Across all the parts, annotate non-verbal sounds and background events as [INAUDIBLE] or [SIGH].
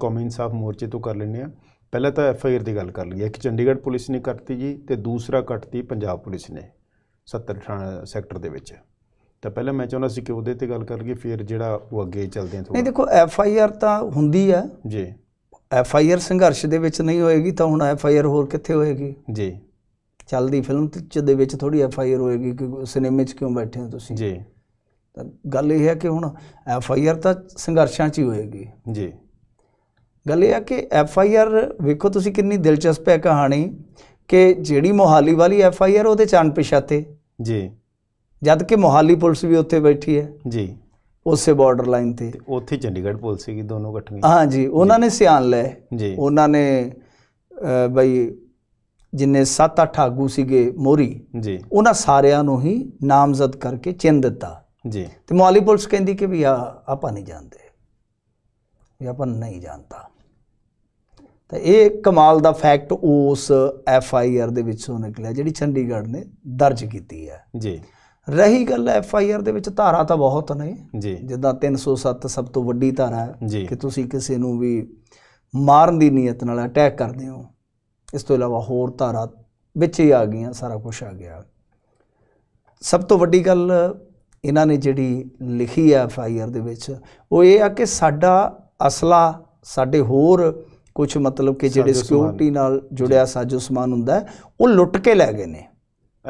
ਕੌਮੀ ਇਨਸਾਫ ਮੋਰਚੇ ਤੋਂ ਕਰ ਲੈਣੇ ਆ ਪਹਿਲਾਂ ਤਾਂ ਐਫ ਆਈ ਆਰ ਦੀ ਗੱਲ ਕਰ ਲਈਏ ਕਿ ਚੰਡੀਗੜ੍ਹ ਪੁਲਿਸ ਨੇ ਕੱਟਤੀ ਜੀ ਤੇ ਦੂਸਰਾ ਕੱਟਤੀ ਪੰਜਾਬ ਪੁਲਿਸ ਨੇ 70 ਥਾਣਾ ਸੈਕਟਰ ਦੇ ਵਿੱਚ ਤਾਂ ਪਹਿਲਾਂ ਮੈਂ ਚਾਹੁੰਦਾ ਸੀ ਕਿ ਉਹਦੇ ਤੇ ਗੱਲ ਕਰ ਲਈਏ ਫਿਰ ਜਿਹੜਾ ਉਹ ਅੱਗੇ ਚੱਲਦੇ ਆ ਥੋੜਾ ਨਹੀਂ ਦੇਖੋ ਐਫ ਆਈ ਆਰ ਤਾਂ ਹੁੰਦੀ ਆ ਜੀ ਐਫ ਆਈ ਆਰ ਸੰਘਰਸ਼ ਦੇ ਵਿੱਚ ਨਹੀਂ ਹੋਏਗੀ ਤਾਂ ਹੁਣ ਐਫ ਆਈ ਆਰ ਹੋਰ ਕਿੱਥੇ ਹੋਏਗੀ ਜੀ ਚੱਲਦੀ ਫਿਲਮ ਚ ਦੇ ਵਿੱਚ ਥੋੜੀ ਐਫ ਆਈ ਆਰ ਹੋਏਗੀ ਕਿ ਸਿਨੇਮੇ 'ਚ ਕਿਉਂ ਬੈਠੇ ਹੋ ਤੁਸੀਂ ਜੀ ਤਾਂ ਗੱਲ ਇਹ ਹੈ ਕਿ ਹੁਣ ਐਫ ਆਈ ਆਰ ਤਾਂ ਸੰਘਰਸ਼ਾਂ 'ਚ ਹੀ ਹੋਏਗੀ ਜੀ ਗੱਲ ਇਹ ਆ ਕਿ ਐਫ ਆਈ ਆਰ ਵੇਖੋ ਤੁਸੀਂ ਕਿੰਨੀ ਦਿਲਚਸਪ ਹੈ ਕਹਾਣੀ ਕਿ ਜਿਹੜੀ ਮੋਹਾਲੀ ਵਾਲੀ ਐਫ ਆਈ ਆਰ ਉਹਦੇ ਚਾਨ ਪਿਛਾਤੇ ਜੀ ਜਦ ਕਿ ਮੋਹਾਲੀ ਪੁਲਿਸ ਵੀ ਉੱਥੇ ਬੈਠੀ ਹੈ ਜੀ ਉਸੇ ਬਾਰਡਰ ਲਾਈਨ ਤੇ ਉੱਥੇ ਚੰਡੀਗੜ੍ਹ ਪੁਲਿਸ ਦੀ ਦੋਨੋਂ ਇਕੱਠੀਆਂ ਹਾਂ ਜੀ ਉਹਨਾਂ ਨੇ ਸਿਆਣ ਲਏ ਜੀ ਉਹਨਾਂ ਨੇ ਬਈ ਜਿੰਨੇ 7-8 ਆਗੂ ਸੀਗੇ ਮੋਰੀ ਜੀ ਉਹਨਾਂ ਸਾਰਿਆਂ ਨੂੰ ਹੀ ਨਾਮਜ਼ਦ ਕਰਕੇ ਚਿੰਨ ਦਿੱਤਾ ਜੀ ਤੇ ਮੋਹਾਲੀ ਪੁਲਿਸ ਕਹਿੰਦੀ ਕਿ ਵੀ ਆ ਆਪਾਂ ਨਹੀਂ ਜਾਣਦੇ ਵੀ ਆਪਾਂ ਨਹੀਂ ਜਾਣਦਾ ਤਾਂ ਇਹ ਕਮਾਲ ਦਾ ਫੈਕਟ ਉਸ ਐਫ ਆਈ ਆਰ ਦੇ ਵਿੱਚੋਂ ਨਿਕਲਿਆ ਜਿਹੜੀ ਚੰਡੀਗੜ੍ਹ ਨੇ ਦਰਜ ਕੀਤੀ ਹੈ ਜੀ ਰਹੀ ਗੱਲ ਐਫ ਆਈ ਆਰ ਦੇ ਵਿੱਚ ਧਾਰਾ ਤਾਂ ਬਹੁਤ ਨੇ ਜੀ ਜਿੱਦਾਂ 307 ਸਭ ਤੋਂ ਵੱਡੀ ਧਾਰਾ ਹੈ ਕਿ ਤੁਸੀਂ ਕਿਸੇ ਨੂੰ ਵੀ ਮਾਰਨ ਦੀ ਨੀਅਤ ਨਾਲ ਅਟੈਕ ਕਰਦੇ ਹੋ ਇਸ ਤੋਂ ਇਲਾਵਾ ਹੋਰ ਧਾਰਾ ਵਿੱਚ ਹੀ ਆ ਗਈਆਂ ਸਾਰਾ ਕੁਝ ਆ ਗਿਆ ਸਭ ਤੋਂ ਵੱਡੀ ਗੱਲ ਇਹਨਾਂ ਨੇ ਜਿਹੜੀ ਲਿਖੀ ਹੈ ਐਫ ਆਈ ਆਰ ਦੇ ਵਿੱਚ ਉਹ ਇਹ ਆ ਕਿ ਸਾਡਾ ਅਸਲਾ ਸਾਡੇ ਹੋਰ ਕੁਝ ਮਤਲਬ ਕਿ ਜਿਹੜੇ ਸਿਕਿਉਰਿਟੀ ਨਾਲ ਜੁੜਿਆ ਸਾਜੋ ਸਮਾਨ ਹੁੰਦਾ ਉਹ ਲੁੱਟ ਕੇ ਲੈ ਗਏ ਨੇ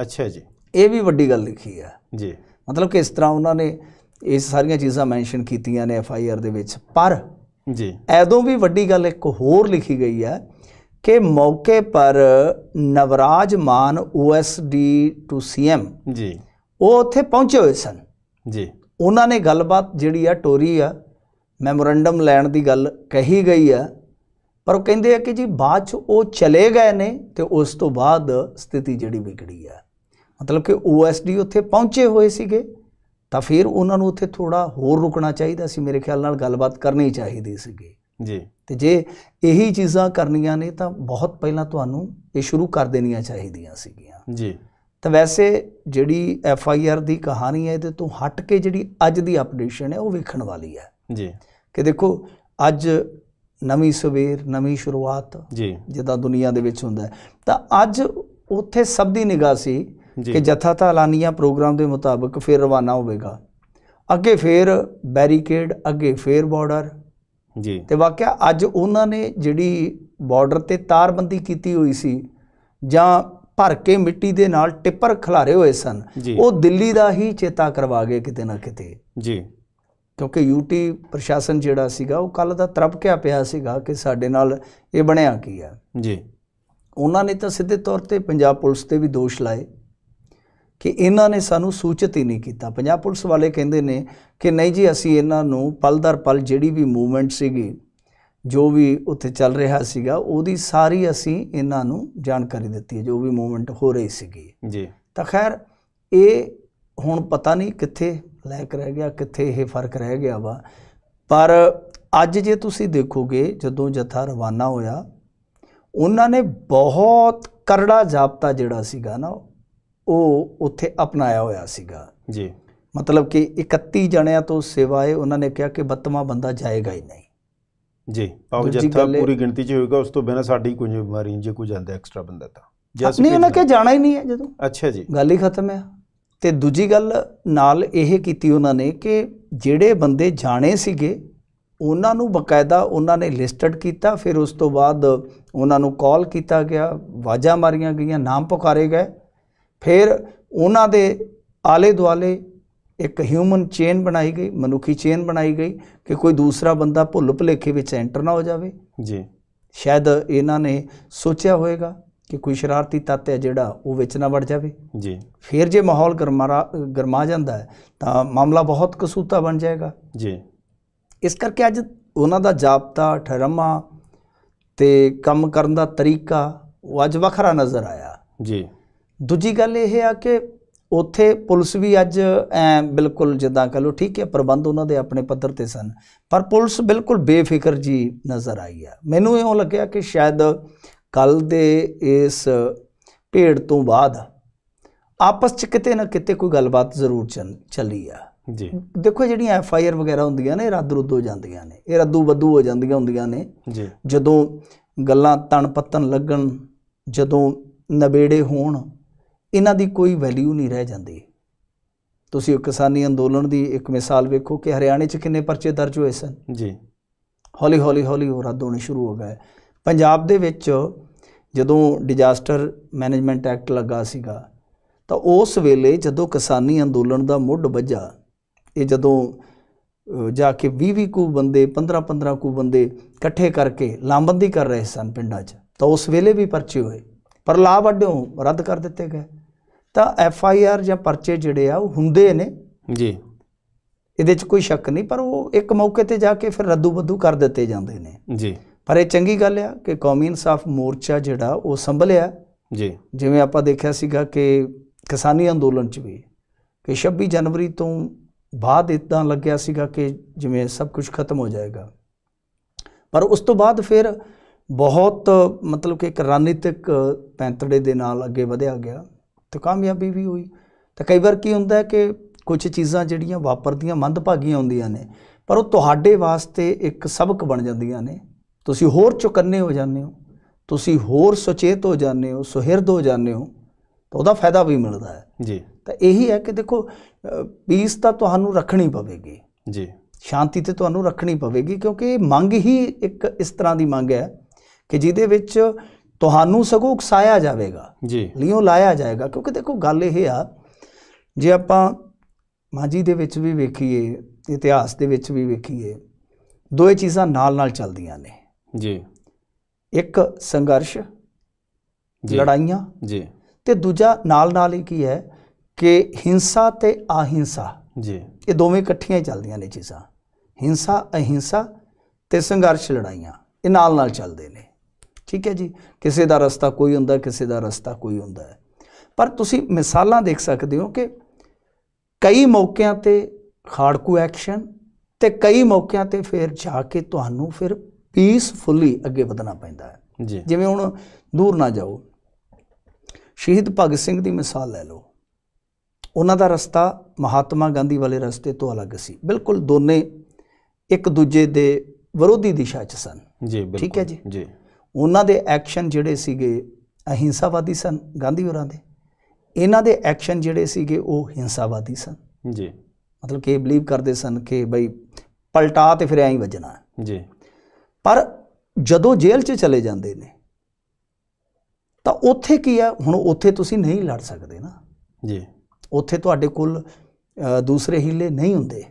ਅੱਛਾ ਜੀ ਇਹ ਵੀ ਵੱਡੀ ਗੱਲ ਲਿਖੀ ਹੈ ਜੀ ਮਤਲਬ ਕਿ ਇਸ ਤਰ੍ਹਾਂ ਉਹਨਾਂ ਨੇ ਇਹ ਸਾਰੀਆਂ ਚੀਜ਼ਾਂ ਮੈਂਸ਼ਨ ਕੀਤੀਆਂ ਨੇ ਐਫ ਆਈ ਆਰ ਦੇ ਵਿੱਚ ਪਰ ਜੀ ਐਦੋਂ ਵੀ ਵੱਡੀ ਗੱਲ ਇੱਕ ਹੋਰ ਲਿਖੀ ਗਈ ਹੈ ਕਿ ਮੌਕੇ ਪਰ Navraj Mann O S D to C M ji ਉਹ ਉੱਥੇ ਪਹੁੰਚੇ ਹੋਏ ਸਨ ਜੀ ਉਹਨਾਂ ਨੇ ਗੱਲਬਾਤ ਜਿਹੜੀ ਆ ਟੋਰੀ ਆ ਮੈਮੋਰੈਂਡਮ ਲੈਣ ਦੀ ਗੱਲ ਕਹੀ ਗਈ ਆ ਪਰ ਉਹ ਕਹਿੰਦੇ ਆ ਕਿ ਜੀ ਬਾਅਦ ਚ ਉਹ ਚਲੇ ਗਏ ਨੇ ਤੇ ਉਸ ਤੋਂ ਬਾਅਦ ਸਥਿਤੀ ਜਿਹੜੀ ਵਿਗੜੀ ਆ ਮਤਲਬ ਕਿ ਓਐਸਡੀ ਉੱਥੇ ਪਹੁੰਚੇ ਹੋਏ ਸੀਗੇ ਤਾਂ ਫਿਰ ਉਹਨਾਂ ਨੂੰ ਉੱਥੇ ਥੋੜਾ ਹੋਰ ਰੁਕਣਾ ਚਾਹੀਦਾ ਸੀ ਮੇਰੇ ਖਿਆਲ ਨਾਲ ਗੱਲਬਾਤ ਕਰਨੀ ਚਾਹੀਦੀ ਸੀਗੀ ਜੀ ਤੇ ਜੇ ਇਹੀ ਚੀਜ਼ਾਂ ਕਰਨੀਆਂ ਨੇ ਤਾਂ ਬਹੁਤ ਪਹਿਲਾਂ ਤੁਹਾਨੂੰ ਇਹ ਸ਼ੁਰੂ ਕਰ ਦੇਣੀਆਂ ਚਾਹੀਦੀਆਂ ਸੀਗੀਆਂ ਜੀ ਤਾਂ ਵੈਸੇ ਜਿਹੜੀ ਐਫ ਆਈ ਆਰ ਦੀ ਕਹਾਣੀ ਹੈ ਇਹਦੇ ਤੋਂ ਹਟ ਕੇ ਜਿਹੜੀ ਅੱਜ ਦੀ ਅਪਡੇਸ਼ਨ ਹੈ ਉਹ ਵੇਖਣ ਵਾਲੀ ਹੈ ਜੀ ਕਿ ਦੇਖੋ ਅੱਜ ਨਵੀਂ ਸਵੇਰ ਨਵੀਂ ਸ਼ੁਰੂਆਤ ਜੀ ਜਿੱਦਾਂ ਦੁਨੀਆ ਦੇ ਵਿੱਚ ਹੁੰਦਾ ਤਾਂ ਅੱਜ ਉੱਥੇ ਸਭ ਦੀ ਨਿਗਾਹ ਸੀ ਕਿ ਜਥਾ ਤਾਂ ਐਲਾਨੀਆਂ ਪ੍ਰੋਗਰਾਮ ਦੇ ਮੁਤਾਬਕ ਫਿਰ ਰਵਾਨਾ ਹੋਵੇਗਾ ਅੱਗੇ ਫੇਰ ਬੈਰੀਕੇਡ ਅੱਗੇ ਫੇਰ ਬਾਰਡਰ ਜੀ ਤੇ ਵਾਕਿਆ ਅੱਜ ਉਹਨਾਂ ਨੇ ਜਿਹੜੀ ਬਾਰਡਰ ਤੇ ਤਾਰਬੰਦੀ ਕੀਤੀ ਹੋਈ ਸੀ ਜਾਂ ਭਰ ਕੇ ਮਿੱਟੀ ਦੇ ਨਾਲ ਟਿੱਪਰ ਖਿਲਾਰੇ ਹੋਏ ਸਨ ਉਹ ਦਿੱਲੀ ਦਾ ਹੀ ਚੇਤਾ ਕਰਵਾ ਗਏ ਕਿਤੇ ਨਾ ਕਿਤੇ ਜੀ ਕਿਉਂਕਿ ਯੂਟੀ ਪ੍ਰਸ਼ਾਸਨ ਜਿਹੜਾ ਸੀਗਾ ਉਹ ਕੱਲ ਦਾ ਤਰਪਕਿਆ ਪਿਆ ਸੀਗਾ ਕਿ ਸਾਡੇ ਨਾਲ ਇਹ ਬਣਿਆ ਕੀ ਆ ਜੀ ਉਹਨਾਂ ਨੇ ਤਾਂ ਸਿੱਧੇ ਤੌਰ ਤੇ ਪੰਜਾਬ ਪੁਲਿਸ ਤੇ ਵੀ ਦੋਸ਼ ਲਾਏ ਕਿ ਇਹਨਾਂ ਨੇ ਸਾਨੂੰ ਸੂਚਿਤ ਹੀ ਨਹੀਂ ਕੀਤਾ ਪੰਜਾਬ ਪੁਲਿਸ ਵਾਲੇ ਕਹਿੰਦੇ ਨੇ ਕਿ ਨਹੀਂ ਜੀ ਅਸੀਂ ਇਹਨਾਂ ਨੂੰ ਪਲ ਦਰ ਪਲ ਜਿਹੜੀ ਵੀ ਮੂਵਮੈਂਟ ਸੀਗੀ ਜੋ ਵੀ ਉੱਥੇ ਚੱਲ ਰਿਹਾ ਸੀਗਾ ਉਹਦੀ ਸਾਰੀ ਅਸੀਂ ਇਹਨਾਂ ਨੂੰ ਜਾਣਕਾਰੀ ਦਿੱਤੀ ਜੋ ਵੀ ਮੂਵਮੈਂਟ ਹੋ ਰਹੀ ਸੀਗੀ ਜੀ ਤਾਂ ਖੈਰ ਇਹ ਹੁਣ ਪਤਾ ਨਹੀਂ ਕਿੱਥੇ ਲੈਕ ਰਹਿ ਗਿਆ ਕਿੱਥੇ ਇਹ ਫਰਕ ਰਹਿ ਗਿਆ ਵਾ ਪਰ ਅੱਜ ਜੇ ਤੁਸੀਂ ਦੇਖੋਗੇ ਜਦੋਂ ਜਥਾ ਰਵਾਨਾ ਹੋਇਆ ਉਹਨਾਂ ਨੇ ਬਹੁਤ ਕਰੜਾ ਜਾਬਤਾ ਜਿਹੜਾ ਸੀਗਾ ਨਾ ਉਹ ਉੱਥੇ ਅਪਣਾਇਆ ਹੋਇਆ ਸੀਗਾ ਜੀ ਮਤਲਬ ਕਿ 31 ਜਣਿਆਂ ਤੋਂ ਸਿਵਾਏ ਉਹਨਾਂ ਨੇ ਕਿਹਾ ਕਿ ਬਤਮਾ ਬੰਦਾ ਜਾਏਗਾ ਹੀ ਨਹੀਂ ਜੀ ਪਾਉ ਜਥਾ ਪੂਰੀ ਗਿਣਤੀ 'ਚ ਹੋਏਗਾ ਉਸ ਤੋਂ ਬਿਨਾਂ ਸਾਡੀ ਕੋਈ ਬਿਮਾਰੀ ਜੇ ਕੋਈ ਜਾਂਦਾ ਐਕਸਟਰਾ ਬੰਦਾ ਤਾਂ ਨਹੀਂ ਉਹਨਾਂ ਕੇ ਜਾਣਾ ਹੀ ਨਹੀਂ ਹੈ ਜਦੋਂ ਅੱਛਾ ਜੀ ਗੱਲ ਹੀ ਖਤਮ ਹੈ ਤੇ ਦੂਜੀ ਗੱਲ ਨਾਲ ਇਹ ਕੀਤੀ ਉਹਨਾਂ ਨੇ ਕਿ ਜਿਹੜੇ ਬੰਦੇ ਜਾਣੇ ਸੀਗੇ ਉਹਨਾਂ ਨੂੰ ਬਕਾਇਦਾ ਉਹਨਾਂ ਨੇ ਲਿਸਟਡ ਕੀਤਾ ਫਿਰ ਉਸ ਤੋਂ ਬਾਅਦ ਉਹਨਾਂ ਨੂੰ ਕਾਲ ਕੀਤਾ ਗਿਆ ਵਾਜਾ ਮਾਰੀਆਂ ਗਈਆਂ ਨਾਮ ਪੁਕਾਰੇ ਗਏ ਫਿਰ ਉਹਨਾਂ ਦੇ ਆਲੇ ਦੁਆਲੇ ਇੱਕ ਹਿਊਮਨ ਚੇਨ ਬਣਾਈ ਗਈ ਮਨੁੱਖੀ ਚੇਨ ਬਣਾਈ ਗਈ ਕਿ ਕੋਈ ਦੂਸਰਾ ਬੰਦਾ ਭੁੱਲ ਭੁਲੇਖੇ ਵਿੱਚ ਐਂਟਰ ਨਾ ਹੋ ਜਾਵੇ ਜੀ ਸ਼ਾਇਦ ਇਹਨਾਂ ਨੇ ਸੋਚਿਆ ਹੋਵੇਗਾ ਕਿ ਕੋਈ ਸ਼ਰਾਰਤੀ ਤੱਤ ਹੈ ਜਿਹੜਾ ਉਹ ਵਿੱਚ ਨਾ ਵੜ ਜਾਵੇ ਜੀ ਫਿਰ ਜੇ ਮਾਹੌਲ ਗਰਮਾ ਗਰਮਾ ਜਾਂਦਾ ਹੈ ਤਾਂ ਮਾਮਲਾ ਬਹੁਤ ਕਸੂਤਾ ਬਣ ਜਾਏਗਾ ਜੀ ਇਸ ਕਰਕੇ ਅੱਜ ਉਹਨਾਂ ਦਾ ਜਾਪਤਾ ਠਰਮਾ ਤੇ ਕੰਮ ਕਰਨ ਦਾ ਤਰੀਕਾ ਉਹ ਅੱਜ ਵੱਖਰਾ ਨਜ਼ਰ ਆਇਆ ਜੀ ਦੂਜੀ ਗੱਲ ਇਹ ਆ ਕਿ ਉੱਥੇ ਪੁਲਿਸ ਵੀ ਅੱਜ ਐ ਬਿਲਕੁਲ ਜਿੱਦਾਂ ਕਹ ਲੋ ਠੀਕ ਹੈ ਪ੍ਰਬੰਧ ਉਹਨਾਂ ਦੇ ਆਪਣੇ ਪੱਧਰ ਤੇ ਸਨ ਪਰ ਪੁਲਿਸ ਬਿਲਕੁਲ ਬੇਫਿਕਰ ਜੀ ਨਜ਼ਰ ਆਈ ਆ ਮੈਨੂੰ ਇਹੋ ਲੱਗਿਆ ਕਿ ਸ਼ਾਇਦ ਕੱਲ ਦੇ ਇਸ ਭੇੜ ਤੋਂ ਬਾਅਦ ਆਪਸ ਚ ਕਿਤੇ ਨਾ ਕਿਤੇ ਕੋਈ ਗੱਲਬਾਤ ਜ਼ਰੂਰ ਚੱਲੀ ਆ ਜੀ ਦੇਖੋ ਜਿਹੜੀਆਂ ਐਫ ਆਈ ਆਰ ਵਗੈਰਾ ਹੁੰਦੀਆਂ ਨੇ ਰੱਦ ਰੁੱਦ ਹੋ ਜਾਂਦੀਆਂ ਨੇ ਇਹ ਰੱਦੂ ਬੱਦੂ ਹੋ ਜਾਂਦੀਆਂ ਹੁੰਦੀਆਂ ਨੇ ਜੀ ਜਦੋਂ ਗੱਲਾਂ ਤਣ ਪੱਤਨ ਲੱਗਣ ਜਦੋਂ ਨਵੇੜੇ ਹੋਣ ਇਹਨਾਂ ਦੀ ਕੋਈ ਵੈਲਿਊ ਨਹੀਂ ਰਹਿ ਜਾਂਦੀ ਤੁਸੀਂ ਕਿਸਾਨੀ ਅੰਦੋਲਨ ਦੀ ਇੱਕ ਮਿਸਾਲ ਵੇਖੋ ਕਿ ਹਰਿਆਣੇ 'ਚ ਕਿੰਨੇ ਪਰਚੇ ਦਰਜ ਹੋਏ ਸਨ ਜੀ ਹੌਲੀ ਹੌਲੀ ਹੌਲੀ ਉਹ ਰੱਦ ਹੋਣੇ ਸ਼ੁਰੂ ਹੋ ਗਏ ਪੰਜਾਬ ਦੇ ਵਿੱਚ ਜਦੋਂ ਡਿਜ਼ਾਸਟਰ ਮੈਨੇਜਮੈਂਟ ਐਕਟ ਲੱਗਾ ਸੀਗਾ ਤਾਂ ਉਸ ਵੇਲੇ ਜਦੋਂ ਕਿਸਾਨੀ ਅੰਦੋਲਨ ਦਾ ਮੁੱਢ ਵੱਜਾ ਇਹ ਜਦੋਂ ਜਾ ਕੇ 20-20 ਕੁ ਬੰਦੇ 15-15 ਕੁ ਬੰਦੇ ਇਕੱਠੇ ਕਰਕੇ ਲਾਮਬੰਦੀ ਕਰ ਰਹੇ ਸਨ ਪਿੰਡਾਂ 'ਚ ਤਾਂ ਉਸ ਵੇਲੇ ਵੀ ਪਰਚੇ ਹੋਏ ਪਰ ਲਾਭ ਵੱਡੋਂ ਰੱਦ ਕਰ ਦਿੱਤੇ ਗਏ ਤਾਂ ਐਫ ਆਈ ਆਰ ਜਾਂ ਪਰਚੇ ਜਿਹੜੇ ਆ ਉਹ ਹੁੰਦੇ ਨੇ ਜੀ ਇਹਦੇ 'ਚ ਕੋਈ ਸ਼ੱਕ ਨਹੀਂ ਪਰ ਉਹ ਇੱਕ ਮੌਕੇ ਤੇ ਜਾ ਕੇ ਫਿਰ ਰੱਦੂ-ਬੱਦੂ ਕਰ ਦਿੱਤੇ ਜਾਂਦੇ ਨੇ ਜੀ ਪਰ ਇਹ ਚੰਗੀ ਗੱਲ ਆ ਕਿ ਕੌਮੀ ਇਨਸਾਫ ਮੋਰਚਾ ਜਿਹੜਾ ਉਹ ਸੰਭਲਿਆ ਜੀ ਜਿਵੇਂ ਆਪਾਂ ਦੇਖਿਆ ਸੀਗਾ ਕਿ ਕਿਸਾਨੀ ਅੰਦੋਲਨ ਚ ਵੀ ਕਿ 26 ਜਨਵਰੀ ਤੋਂ ਬਾਅਦ ਇਦਾਂ ਲੱਗਿਆ ਸੀਗਾ ਕਿ ਜਿਵੇਂ ਸਭ ਕੁਝ ਖਤਮ ਹੋ ਜਾਏਗਾ ਪਰ ਉਸ ਤੋਂ ਬਾਅਦ ਫਿਰ ਬਹੁਤ ਮਤਲਬ ਕਿ ਇੱਕ ਰਣਨੀਤਿਕ ਪੈਂਤੜੇ ਦੇ ਨਾਲ ਅੱਗੇ ਵਧਿਆ ਗਿਆ ਤੇ ਕਾਮਯਾਬੀ ਵੀ ਹੋਈ ਤਾਂ ਕਈ ਵਾਰ ਕੀ ਹੁੰਦਾ ਹੈ ਕਿ ਕੁਝ ਚੀਜ਼ਾਂ ਜਿਹੜੀਆਂ ਵਾਪਰਦੀਆਂ ਮੰਦਭਾਗੀਆਂ ਹੁੰਦੀਆਂ ਨੇ ਪਰ ਉਹ ਤੁਹਾਡੇ ਵਾਸਤੇ ਇੱਕ ਸਬਕ ਬਣ ਜਾਂਦੀਆਂ ਨੇ ਤੁਸੀਂ ਹੋਰ ਚੁਕੰਨੇ ਹੋ ਜਾਂਦੇ ਹੋ ਤੁਸੀਂ ਹੋਰ ਸੁਚੇਤ ਹੋ ਜਾਂਦੇ ਹੋ ਸੁਹਿਰਦ ਹੋ ਜਾਂਦੇ ਹੋ ਤਾਂ ਉਹਦਾ ਫਾਇਦਾ ਵੀ ਮਿਲਦਾ ਹੈ ਜੀ ਤਾਂ ਇਹੀ ਹੈ ਕਿ ਦੇਖੋ ਪੀਸ ਤਾਂ ਤੁਹਾਨੂੰ ਰੱਖਣੀ ਪਵੇਗੀ ਜੀ ਸ਼ਾਂਤੀ ਤੇ ਤੁਹਾਨੂੰ ਰੱਖਣੀ ਪਵੇਗੀ ਕਿਉਂਕਿ ਮੰਗ ਹੀ ਇੱਕ ਇਸ ਤਰ੍ਹਾਂ ਦੀ ਮੰਗ ਹੈ ਕਿ ਜਿਹਦੇ ਵਿੱਚ ਤੁਹਾਨੂੰ ਸਗੋਂ ਉਕਸਾਇਆ ਜਾਵੇਗਾ ਜੀ ਲਿਓ ਲਾਇਆ ਜਾਏਗਾ ਕਿਉਂਕਿ ਦੇਖੋ ਗੱਲ ਇਹ ਆ ਜੇ ਆਪਾਂ ਮਾਜੀ ਦੇ ਵਿੱਚ ਵੀ ਵੇਖੀਏ ਇਤਿਹਾਸ ਦੇ ਵਿੱਚ ਵੀ ਵੇਖੀਏ ਦੋਏ ਚੀਜ਼ਾਂ ਨਾਲ ਨਾਲ ਚੱਲਦੀਆਂ ਨੇ ਜੀ ਇੱਕ ਸੰਘਰਸ਼ ਜੀ ਲੜਾਈਆਂ ਜੀ ਤੇ ਦੂਜਾ ਨਾਲ ਨਾਲ ਹੀ ਕੀ ਹੈ ਕਿ ਹਿੰਸਾ ਤੇ ਅਹਿੰਸਾ ਜੀ ਇਹ ਦੋਵੇਂ ਇਕੱਠੀਆਂ ਹੀ ਚੱਲਦੀਆਂ ਨੇ ਚੀਜ਼ਾਂ ਹਿੰਸਾ ਅਹਿੰਸਾ ਤੇ ਸੰਘਰਸ਼ ਲੜਾਈਆਂ ਇਹ ਨਾਲ ਨਾਲ ਚੱਲਦੇ ਨੇ ਠੀਕ ਹੈ ਜੀ ਕਿਸੇ ਦਾ ਰਸਤਾ ਕੋਈ ਹੁੰਦਾ ਕਿਸੇ ਦਾ ਰਸਤਾ ਕੋਈ ਹੁੰਦਾ ਹੈ ਪਰ ਤੁਸੀਂ ਮਿਸਾਲਾਂ ਦੇਖ ਸਕਦੇ ਹੋ ਕਿ ਕਈ ਮੌਕਿਆਂ ਤੇ ਖਾੜਕੂ ਐਕਸ਼ਨ ਤੇ ਕਈ ਮੌਕਿਆਂ ਤੇ ਫਿਰ ਜਾ ਕੇ ਤੁਹਾਨੂੰ ਫਿਰ ਪੀਸਫੁਲੀ ਅੱਗੇ ਵਧਣਾ ਪੈਂਦਾ ਹੈ ਜੀ ਜਿਵੇਂ ਹੁਣ ਦੂਰ ਨਾ ਜਾਓ ਸ਼ਹੀਦ ਭਗਤ ਸਿੰਘ ਦੀ ਮਿਸਾਲ ਲੈ ਲਓ ਉਹਨਾਂ ਦਾ ਰਸਤਾ ਮਹਾਤਮਾ ਗਾਂਧੀ ਵਾਲੇ ਰਸਤੇ ਤੋਂ ਅਲੱਗ ਸੀ ਬਿਲਕੁਲ ਦੋਨੇ ਇੱਕ ਦੂਜੇ ਦੇ ਵਿਰੋਧੀ ਦਿਸ਼ਾ 'ਚ ਸਨ ਜੀ ਬਿਲਕੁਲ ਠੀਕ ਹੈ ਜੀ ਜੀ ਉਹਨਾਂ ਦੇ ਐਕਸ਼ਨ ਜਿਹੜੇ ਸੀਗੇ ਅਹਿੰਸਾਵਾਦੀ ਸਨ ਗਾਂਧੀ ਹੋਰਾਂ ਦੇ ਇਹਨਾਂ ਦੇ ਐਕਸ਼ਨ ਜਿਹੜੇ ਸੀਗੇ ਉਹ ਹਿੰਸਾਵਾਦੀ ਸਨ ਜੀ ਮਤਲਬ ਕਿ ਇਹ ਬਲੀਵ ਕਰਦੇ ਸਨ ਕਿ ਬਈ ਪਲਟਾ ਤੇ ਫਿਰ ਐਂ ਹੀ ਵੱਜਣਾ ਜੀ ਪਰ ਜਦੋਂ ਜੇਲ੍ਹ 'ਚ ਚਲੇ ਜਾਂਦੇ ਨੇ ਤਾਂ ਉੱਥੇ ਕੀ ਆ ਹੁਣ ਉੱਥੇ ਤੁਸੀਂ ਨਹੀਂ ਲੜ ਸਕਦੇ ਨਾ ਜੀ ਉੱਥੇ ਤੁਹਾਡੇ ਕੋਲ ਦੂਸਰੇ ਹਿੱਲੇ ਨਹੀਂ ਹੁੰਦੇ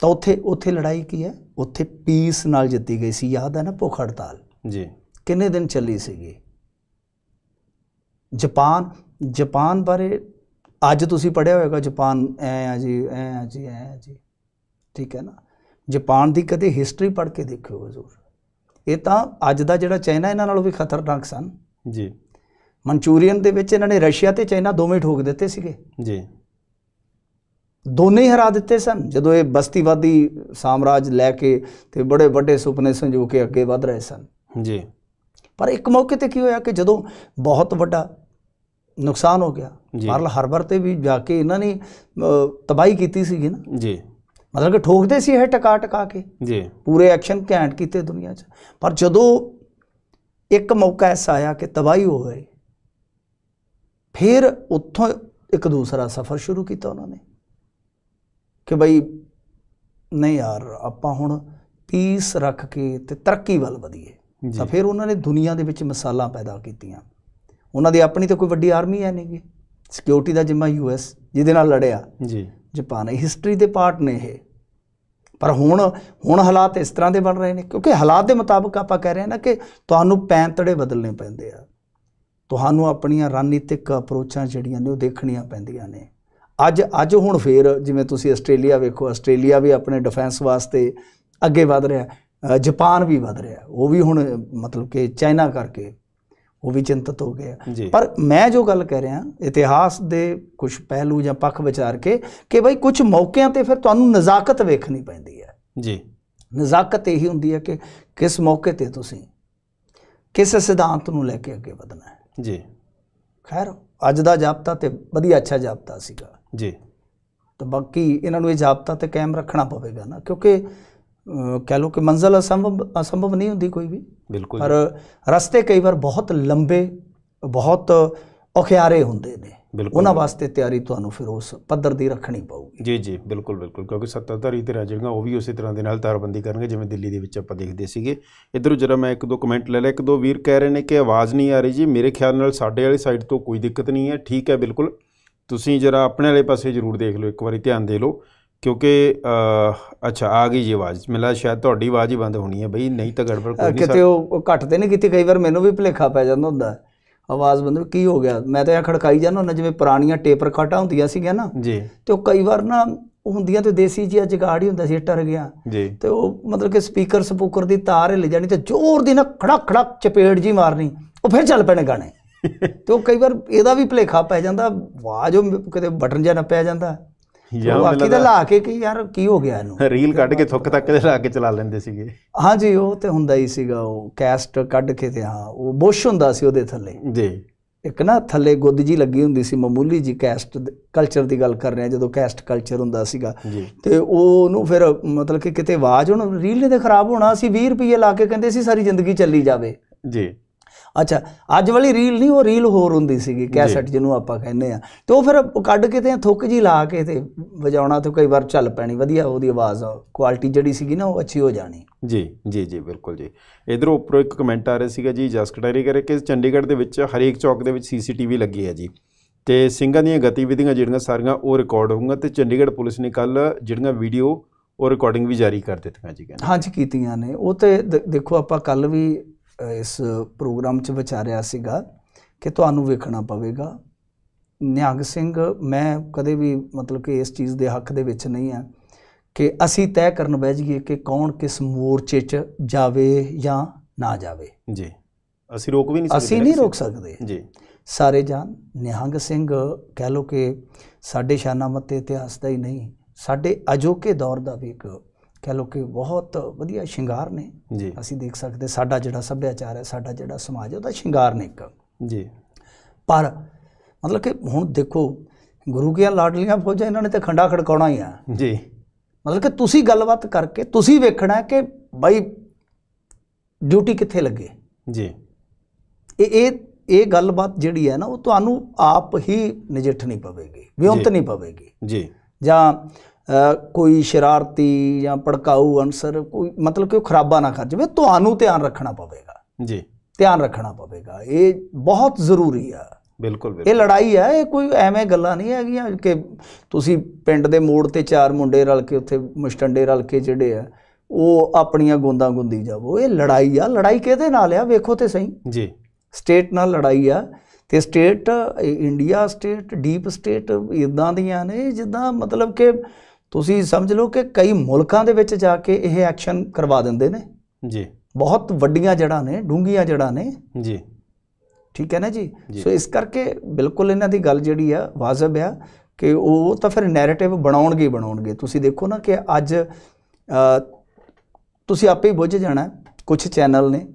ਤਾਂ ਉੱਥੇ ਉੱਥੇ ਲੜਾਈ ਕੀ ਹੈ ਉੱਥੇ ਪੀਸ ਨਾਲ ਜਿੱਤੀ ਗਈ ਸੀ ਯਾਦ ਹੈ ਨਾ ਭੁੱਖ ਹੜਤਾਲ ਜੀ ਕਿੰਨੇ ਦਿਨ ਚੱਲੀ ਸੀਗੀ ਜਾਪਾਨ ਜਾਪਾਨ ਬਾਰੇ ਅੱਜ ਤੁਸੀਂ ਪੜਿਆ ਹੋਵੇਗਾ ਜਾਪਾਨ ਐ ਆ ਜੀ ਐ ਆ ਜੀ ਐ ਆ ਜੀ ਠੀਕ ਹੈ ਨਾ ਜਾਪਾਨ ਦੀ ਕਦੇ ਹਿਸਟਰੀ ਪੜ੍ਹ ਕੇ ਦੇਖਿਓ ਹਜ਼ੂਰ ਇਹ ਤਾਂ ਅੱਜ ਦਾ ਜਿਹੜਾ ਚਾਈਨਾ ਇਹਨਾਂ ਨਾਲੋਂ ਵੀ ਖਤਰਨਾਕ ਸਨ ਜੀ ਮਨਚੂਰੀਅਨ ਦੇ ਵਿੱਚ ਇਹਨਾਂ ਨੇ ਰਸ਼ੀਆ ਤੇ ਚਾਈਨਾ ਦੋਵੇਂ ਠੋਕ ਦਿੱਤੇ ਸੀਗੇ ਜੀ ਦੋਨੇ ਹਰਾ ਦਿੱਤੇ ਸਨ ਜਦੋਂ ਇਹ ਬਸਤੀਵਾਦੀ ਸਾਮਰਾਜ ਲੈ ਕੇ ਤੇ ਬੜੇ ਵੱਡੇ ਸੁਪਨੇ ਸੰਜੋ ਕੇ ਅੱਗੇ ਵਧ ਰਹੇ ਸਨ ਜੀ ਪਰ ਇੱਕ ਮੌਕੇ ਤੇ ਕੀ ਹੋਇਆ ਕਿ ਜਦੋਂ ਬਹੁਤ ਵੱਡਾ ਨੁਕਸਾਨ ਹੋ ਗਿਆ ਮਾਰਲ ਹਰਬਰ ਤੇ ਵੀ ਜਾ ਕੇ ਇਹਨਾਂ ਨੇ ਤਬਾਹੀ ਕੀਤੀ ਸੀਗੀ ਨਾ ਜੀ ਮਤਲਬ ਕਿ ਠੋਕਦੇ ਸੀ ਇਹ ਟਕਾ ਟਕਾ ਕੇ ਜੀ ਪੂਰੇ ਐਕਸ਼ਨ ਘੈਂਟ ਕੀਤੇ ਦੁਨੀਆ 'ਚ ਪਰ ਜਦੋਂ ਇੱਕ ਮੌਕਾ ਐਸਾ ਆਇਆ ਕਿ ਤਬਾਹੀ ਗਈ ਫਿਰ ਉੱਥੋਂ ਇੱਕ ਦੂਸਰਾ ਸਫ਼ਰ ਸ਼ੁਰੂ ਕੀਤਾ ਉਹਨਾਂ ਨੇ ਕਿ ਭਾਈ ਨਹੀਂ ਯਾਰ ਆਪਾਂ ਹੁਣ ਪੀਸ ਰੱਖ ਕੇ ਤੇ ਤਰੱਕੀ ਵੱਲ ਵਧੀਏ ਤਾਂ ਫਿਰ ਉਹਨਾਂ ਨੇ ਦੁਨੀਆ ਦੇ ਵਿੱਚ ਮਸਾਲਾ ਪੈਦਾ ਕੀਤੀਆਂ ਉਹਨਾਂ ਦੀ ਆਪਣੀ ਤਾਂ ਕੋਈ ਵੱਡੀ ਆਰਮੀ ਹੈ ਨਹੀਂਗੀ ਸਿਕਿਉਰਿਟੀ ਦਾ ਜਿੰਮਾ ਯੂਐਸ ਜਿਹਦੇ ਨਾਲ ਲੜਿਆ ਜੀ ਜਪਾਨ ਹਿਸਟਰੀ ਦੇ ਪਾਰਟ ਨੇ ਇਹ ਪਰ ਹੁਣ ਹੁਣ ਹਾਲਾਤ ਇਸ ਤਰ੍ਹਾਂ ਦੇ ਬਣ ਰਹੇ ਨੇ ਕਿਉਂਕਿ ਹਾਲਾਤ ਦੇ ਮੁਤਾਬਕ ਆਪਾਂ ਕਹਿ ਰਹੇ ਹਾਂ ਨਾ ਕਿ ਤੁਹਾਨੂੰ ਪੈਂਤੜੇ ਬਦਲਨੇ ਪੈਂਦੇ ਆ ਤੁਹਾਨੂੰ ਆਪਣੀਆਂ ਰਣਨੀਤਿਕ ਅਪਰੋਚਾਂ ਜਿਹੜੀਆਂ ਨੇ ਉਹ ਦੇਖਣੀਆਂ ਪੈਂਦੀਆਂ ਨੇ ਅੱਜ ਅੱਜ ਹੁਣ ਫੇਰ ਜਿਵੇਂ ਤੁਸੀਂ ਆਸਟ੍ਰੇਲੀਆ ਵੇਖੋ ਆਸਟ੍ਰੇਲੀਆ ਵੀ ਆਪਣੇ ਡਿਫੈਂਸ ਵਾਸਤੇ ਅੱਗੇ ਵਧ ਰਿਹਾ ਜਾਪਾਨ ਵੀ ਵਧ ਰਿਹਾ ਉਹ ਵੀ ਹੁਣ ਮਤਲਬ ਕਿ ਚਾਈਨਾ ਕਰਕੇ ਉਹ ਵੀ ਚਿੰਤਤ ਹੋ ਗਏ ਆ ਪਰ ਮੈਂ ਜੋ ਗੱਲ ਕਹਿ ਰਿਹਾ ਇਤਿਹਾਸ ਦੇ ਕੁਝ ਪਹਿਲੂ ਜਾਂ ਪੱਖ ਵਿਚਾਰ ਕੇ ਕਿ ਬਈ ਕੁਝ ਮੌਕਿਆਂ ਤੇ ਫਿਰ ਤੁਹਾਨੂੰ ਨਜ਼ਾਕਤ ਵੇਖਣੀ ਪੈਂਦੀ ਹੈ ਜੀ ਨਜ਼ਾਕਤ ਇਹੀ ਹੁੰਦੀ ਹੈ ਕਿ ਕਿਸ ਮੌਕੇ ਤੇ ਤੁਸੀਂ ਕਿਸ ਸਿਧਾਂਤ ਨੂੰ ਲੈ ਕੇ ਅੱਗੇ ਵਧਣਾ ਹੈ ਜੀ ਖੈਰ ਅੱਜ ਦਾ ਜਾਪਤਾ ਤੇ ਵਧੀਆ ਅੱਛਾ ਜਾਪਤਾ ਸੀਗਾ ਜੀ ਤਾਂ ਬਾਕੀ ਇਹਨਾਂ ਨੂੰ ਇਹ ਜਾਪਤਾ ਤੇ ਕਾਇਮ ਰੱਖਣਾ ਪਵੇਗਾ ਨਾ ਕਿਉਂਕਿ ਕਹਿ ਲਓ ਕਿ ਮੰਜ਼ਲ ਅਸੰਭਵ ਅਸੰਭਵ ਨਹੀਂ ਹੁੰਦੀ ਕੋਈ ਵੀ ਬਿਲਕੁਲ ਪਰ ਰਸਤੇ ਕਈ ਵਾਰ ਬਹੁਤ ਲੰਬੇ ਬਹੁਤ ਔਖਿਆਰੇ ਹੁੰਦੇ ਨੇ ਉਹਨਾਂ ਵਾਸਤੇ ਤਿਆਰੀ ਤੁਹਾਨੂੰ ਫਿਰ ਉਸ ਪੱਧਰ ਦੀ ਰੱਖਣੀ ਪਊਗੀ ਜੀ ਜੀ ਬਿਲਕੁਲ ਬਿਲਕੁਲ ਕਿਉਂਕਿ ਸੱਤਾਧਾਰੀ ਤੇ ਰਾਜਿੰਗਾ ਉਹ ਵੀ ਉਸੇ ਤਰ੍ਹਾਂ ਦੇ ਨਾਲ ਤਾਰਬੰਦੀ ਕਰਨਗੇ ਜਿਵੇਂ ਦਿੱਲੀ ਦੇ ਵਿੱਚ ਆਪਾਂ ਦੇਖਦੇ ਸੀਗੇ ਇਧਰੋਂ ਜਰਾ ਮੈਂ ਇੱਕ ਦੋ ਕਮੈਂਟ ਲੈ ਲਿਆ ਇੱਕ ਦੋ ਵੀਰ ਕਹਿ ਰਹੇ ਨੇ ਕਿ ਆਵਾਜ਼ ਨਹੀਂ ਆ ਰਹੀ ਜੀ ਮੇਰੇ ਖਿਆਲ ਨਾਲ ਸਾਡੇ ਵਾਲੀ ਸਾਈਡ ਤੋਂ ਕੋਈ ਦਿੱਕਤ ਨਹੀਂ ਹੈ ਠੀਕ ਹੈ ਬਿਲਕੁਲ ਤੁਸੀਂ ਜਰਾ ਆਪਣੇ ਵਾਲੇ ਪਾਸੇ ਜ਼ਰੂਰ ਦੇਖ ਲਓ ਇੱਕ ਵਾਰੀ ਧਿਆਨ ਦੇ ਲਓ ਕਿਉਂਕਿ ਅੱਛਾ ਆ ਗਈ ਜੀ ਆਵਾਜ਼ ਮਿਲਾ ਸ਼ਾਇਦ ਤੁਹਾਡੀ ਆਵਾਜ਼ ਹੀ ਬੰਦ ਹੋਣੀ ਹੈ ਬਈ ਨਹੀਂ ਤਾਂ ਗੜਬੜ ਕੋਈ ਨਹੀਂ ਕਿਤੇ ਉਹ ਘਟਦੇ ਨੇ ਕਿਤੇ ਕਈ ਵਾਰ ਮੈਨੂੰ ਵੀ ਭਲੇਖਾ ਪੈ ਜਾਂਦਾ ਹੁੰਦਾ ਆਵਾਜ਼ ਬੰਦ ਕੀ ਹੋ ਗਿਆ ਮੈਂ ਤਾਂ ਇਹ ਖੜਕਾਈ ਜਾਂਦਾ ਨਾ ਜਿਵੇਂ ਪੁਰਾਣੀਆਂ ਟੇਪ ਰਖਾਟਾ ਹੁੰਦੀਆਂ ਸੀਗੀਆਂ ਨਾ ਜੀ ਤੇ ਉਹ ਕਈ ਵਾਰ ਨਾ ਹੁੰਦੀਆਂ ਤੇ ਦੇਸੀ ਜਿਹਾ ਜਗਾੜ ਹੀ ਹੁੰਦਾ ਸੀ ਟਰ ਗਿਆ ਜੀ ਤੇ ਉਹ ਮਤਲਬ ਕਿ ਸਪੀਕਰ ਸਪੂਕਰ ਦੀ ਤਾਰ ਹਿੱਲ ਜਾਣੀ ਤੇ ਜ਼ੋਰ ਦੀ ਨਾ ਖੜਕ ਖੜਕ ਚਪੇੜ ਜੀ ਮਾਰਨੀ ਉਹ ਫਿਰ ਚੱਲ ਪੈਣੇ ਗਾਣੇ [LAUGHS] ਤੇ ਉਹ ਕਈ ਵਾਰ ਇਹਦਾ ਵੀ ਭਲੇਖਾ ਪੈ ਜਾਂਦਾ ਆਵਾਜ਼ ਉਹ ਕਿਤੇ ਬਟਨ ਜਿਹਾ ਨਾ ਪੈ ਜਾਂਦਾ ਜਾਂ ਬਾਕੀ ਦਾ ਲਾ ਕੇ ਕਿ ਯਾਰ ਕੀ ਹੋ ਗਿਆ ਇਹਨੂੰ ਰੀਲ ਕੱਢ ਕੇ ਥੁੱਕ ਤੱਕ ਦੇ ਲਾ ਕੇ ਚਲਾ ਲੈਂਦੇ ਸੀਗੇ ਹਾਂਜੀ ਉਹ ਤੇ ਹੁੰਦਾ ਹੀ ਸੀਗਾ ਉਹ ਕੈਸਟ ਕੱਢ ਕੇ ਤੇ ਹਾਂ ਉਹ ਬੁਸ਼ ਹੁੰਦਾ ਸੀ ਉਹਦੇ ਥੱਲੇ ਜੀ ਇੱਕ ਨਾ ਥੱਲੇ ਗੁੱਦ ਜੀ ਲੱਗੀ ਹੁੰਦੀ ਸੀ ਮਾਮੂਲੀ ਜੀ ਕੈਸਟ ਕਲਚਰ ਦੀ ਗੱਲ ਕਰ ਰਹੇ ਆ ਜਦੋਂ ਕੈਸਟ ਕਲਚਰ ਹੁੰਦਾ ਸੀਗਾ ਤੇ ਉਹ ਨੂੰ ਫਿਰ ਮਤਲਬ ਕਿ ਕਿਤੇ ਆਵਾਜ਼ ਉਹਨੂੰ ਰੀਲ ਨੇ ਤੇ ਖਰਾਬ ਹੋਣਾ ਸੀ 20 ਰੁਪਏ ਲਾ ਕੇ ਕਹਿੰਦੇ ਸੀ ਸਾਰੀ ਜ਼ਿੰਦਗੀ ਚੱਲੀ ਜਾਵੇ ਜੀ ਅੱਛਾ ਅੱਜ ਵਾਲੀ ਰੀਲ ਨਹੀਂ ਉਹ ਰੀਲ ਹੋਰ ਹੁੰਦੀ ਸੀਗੀ ਕੈਸਟ ਜਿਹਨੂੰ ਆਪਾਂ ਕਹਿੰਦੇ ਆ ਤੇ ਉਹ ਫਿਰ ਕੱਢ ਕੇ ਤੇ ਥੁੱਕ ਜੀ ਲਾ ਕੇ ਤੇ ਵਜਾਉਣਾ ਤੇ ਕਈ ਵਾਰ ਚੱਲ ਪੈਣੀ ਵਧੀਆ ਉਹਦੀ ਆਵਾਜ਼ ਕੁਆਲਿਟੀ ਜਿਹੜੀ ਸੀਗੀ ਨਾ ਉਹ ਅੱਛੀ ਹੋ ਜਾਣੀ ਜੀ ਜੀ ਜੀ ਬਿਲਕੁਲ ਜੀ ਇਧਰੋਂ ਉੱਪਰੋਂ ਇੱਕ ਕਮੈਂਟ ਆ ਰਿਹਾ ਸੀਗਾ ਜੀ ਡਾਇਰੀ ਕਰੇ ਕਿ ਚੰਡੀਗੜ੍ਹ ਦੇ ਵਿੱਚ ਹਰੇਕ ਚੌਕ ਦੇ ਵਿੱਚ ਸੀਸੀਟੀਵੀ ਲੱਗੀ ਹੈ ਜੀ ਤੇ ਸਿੰਘਾਂ ਦੀਆਂ ਗਤੀਵਿਧੀਆਂ ਜਿਹੜੀਆਂ ਸਾਰੀਆਂ ਉਹ ਰਿਕਾਰਡ ਹੋਊਗਾ ਤੇ ਚੰਡੀਗੜ੍ਹ ਪੁਲਿਸ ਨੇ ਕੱਲ ਜਿਹੜੀਆਂ ਵੀਡੀਓ ਉਹ ਰਿਕਾਰਡਿੰਗ ਵੀ ਜਾਰੀ ਕਰ ਦਿੱਤੀਆਂ ਜੀ ਕਹਿੰਦੇ ਹਾਂਜੀ ਕੀਤੀਆਂ ਨੇ ਉਹ ਤੇ ਦੇਖੋ ਆਪਾਂ ਕੱਲ ਵੀ ਇਸ ਪ੍ਰੋਗਰਾਮ 'ਚ ਵਿਚਾਰਿਆ ਸੀਗਾ ਕਿ ਤੁਹਾਨੂੰ ਵੇਖਣਾ ਪਵੇਗਾ ਨਿਹੰਗ ਸਿੰਘ ਮੈਂ ਕਦੇ ਵੀ ਮਤਲਬ ਕਿ ਇਸ ਚੀਜ਼ ਦੇ ਹੱਕ ਦੇ ਵਿੱਚ ਨਹੀਂ ਆ ਕਿ ਅਸੀਂ ਤੈਅ ਕਰਨ ਬਹਿ ਜਾਈਏ ਕਿ ਕੌਣ ਕਿਸ ਮੋਰਚੇ 'ਚ ਜਾਵੇ ਜਾਂ ਨਾ ਜਾਵੇ ਜੀ ਅਸੀਂ ਰੋਕ ਵੀ ਨਹੀਂ ਸਕਦੇ ਅਸੀਂ ਨਹੀਂ ਰੋਕ ਸਕਦੇ ਜੀ ਸਾਰੇ ਜਾਨ ਨਿਹੰਗ ਸਿੰਘ ਕਹਿ ਲੋ ਕਿ ਸਾਡੇ ਸ਼ਾਨਾਮਤ ਇਤਿਹਾਸ ਦਾ ਹੀ ਨਹੀਂ ਸਾਡੇ ਅਜੋਕੇ ਦੌਰ ਦਾ ਵੀ ਇੱਕ ਕਹ ਲੋ ਕਿ ਬਹੁਤ ਵਧੀਆ ਸ਼ਿੰਗਾਰ ਨੇ ਅਸੀਂ ਦੇਖ ਸਕਦੇ ਸਾਡਾ ਜਿਹੜਾ ਸੱਭਿਆਚਾਰ ਹੈ ਸਾਡਾ ਜਿਹੜਾ ਸਮਾਜ ਹੈ ਉਹਦਾ ਸ਼ਿੰਗਾਰ ਨੇ ਇੱਕ ਜੀ ਪਰ ਮਤਲਬ ਕਿ ਹੁਣ ਦੇਖੋ ਗੁਰੂ ਕੀਆਂ ਲਾਡਲੀਆਂ ਫੌਜਾਂ ਇਹਨਾਂ ਨੇ ਤੇ ਖੰਡਾ ਖੜਕਾਉਣਾ ਹੀ ਆ ਜੀ ਮਤਲਬ ਕਿ ਤੁਸੀਂ ਗੱਲਬਾਤ ਕਰਕੇ ਤੁਸੀਂ ਵੇਖਣਾ ਕਿ ਬਾਈ ਡਿਊਟੀ ਕਿੱਥੇ ਲੱਗੇ ਜੀ ਇਹ ਇਹ ਇਹ ਗੱਲਬਾਤ ਜਿਹੜੀ ਹੈ ਨਾ ਉਹ ਤੁਹਾਨੂੰ ਆਪ ਹੀ ਨਜਿੱਠਣੀ ਪਵੇਗੀ ਵਿਉਂਤ ਨਹੀਂ ਪਵੇਗੀ ਜੀ ਜਾਂ ਕੋਈ ਸ਼ਰਾਰਤੀ ਜਾਂ ਭੜਕਾਊ ਅਨਸਰ ਕੋਈ ਮਤਲਬ ਕਿ ਖਰਾਬਾ ਨਾ ਕਰ ਜਵੇ ਤੁਹਾਨੂੰ ਧਿਆਨ ਰੱਖਣਾ ਪਵੇਗਾ ਜੀ ਧਿਆਨ ਰੱਖਣਾ ਪਵੇਗਾ ਇਹ ਬਹੁਤ ਜ਼ਰੂਰੀ ਆ ਬਿਲਕੁਲ ਇਹ ਲੜਾਈ ਹੈ ਇਹ ਕੋਈ ਐਵੇਂ ਗੱਲਾਂ ਨਹੀਂ ਹੈਗੀਆਂ ਕਿ ਤੁਸੀਂ ਪਿੰਡ ਦੇ ਮੋੜ ਤੇ ਚਾਰ ਮੁੰਡੇ ਰਲ ਕੇ ਉੱਥੇ ਮੁਸ਼ਟੰਡੇ ਰਲ ਕੇ ਜਿਹੜੇ ਆ ਉਹ ਆਪਣੀਆਂ ਗੁੰਦਾ ਗੁੰਦੀ ਜਾਵੋ ਇਹ ਲੜਾਈ ਆ ਲੜਾਈ ਕਿਹਦੇ ਨਾਲ ਆ ਵੇਖੋ ਤੇ ਸਹੀ ਜੀ ਸਟੇਟ ਨਾਲ ਲੜਾਈ ਆ ਤੇ state India state deep state ਇਦਾਂ ਦੀਆਂ ਨੇ ਜਿੱਦਾਂ ਮਤਲਬ ਕਿ ਤੁਸੀਂ ਸਮਝ ਲਓ ਕਿ ਕਈ ਮੁਲਕਾਂ ਦੇ ਵਿੱਚ ਜਾ ਕੇ ਇਹ ਐਕਸ਼ਨ ਕਰਵਾ ਦਿੰਦੇ ਨੇ ਜੀ ਬਹੁਤ ਵੱਡੀਆਂ ਜੜਾਂ ਨੇ ਡੂੰਘੀਆਂ ਜੜਾਂ ਨੇ ਜੀ ਠੀਕ ਹੈ ਨਾ ਜੀ ਸੋ ਇਸ ਕਰਕੇ ਬਿਲਕੁਲ ਇਹਨਾਂ ਦੀ ਗੱਲ ਜਿਹੜੀ ਆ ਵਾਜਬ ਆ ਕਿ ਉਹ ਤਾਂ ਫਿਰ ਨੈਰੇਟਿਵ ਬਣਾਉਣਗੇ ਬਣਾਉਣਗੇ ਤੁਸੀਂ ਦੇਖੋ ਨਾ ਕਿ ਅੱਜ ਤੁਸੀਂ ਆਪੇ ਹੀ ਬੁੱਝ ਜਾਣਾ ਕੁਝ ਚੈਨਲ ਨੇ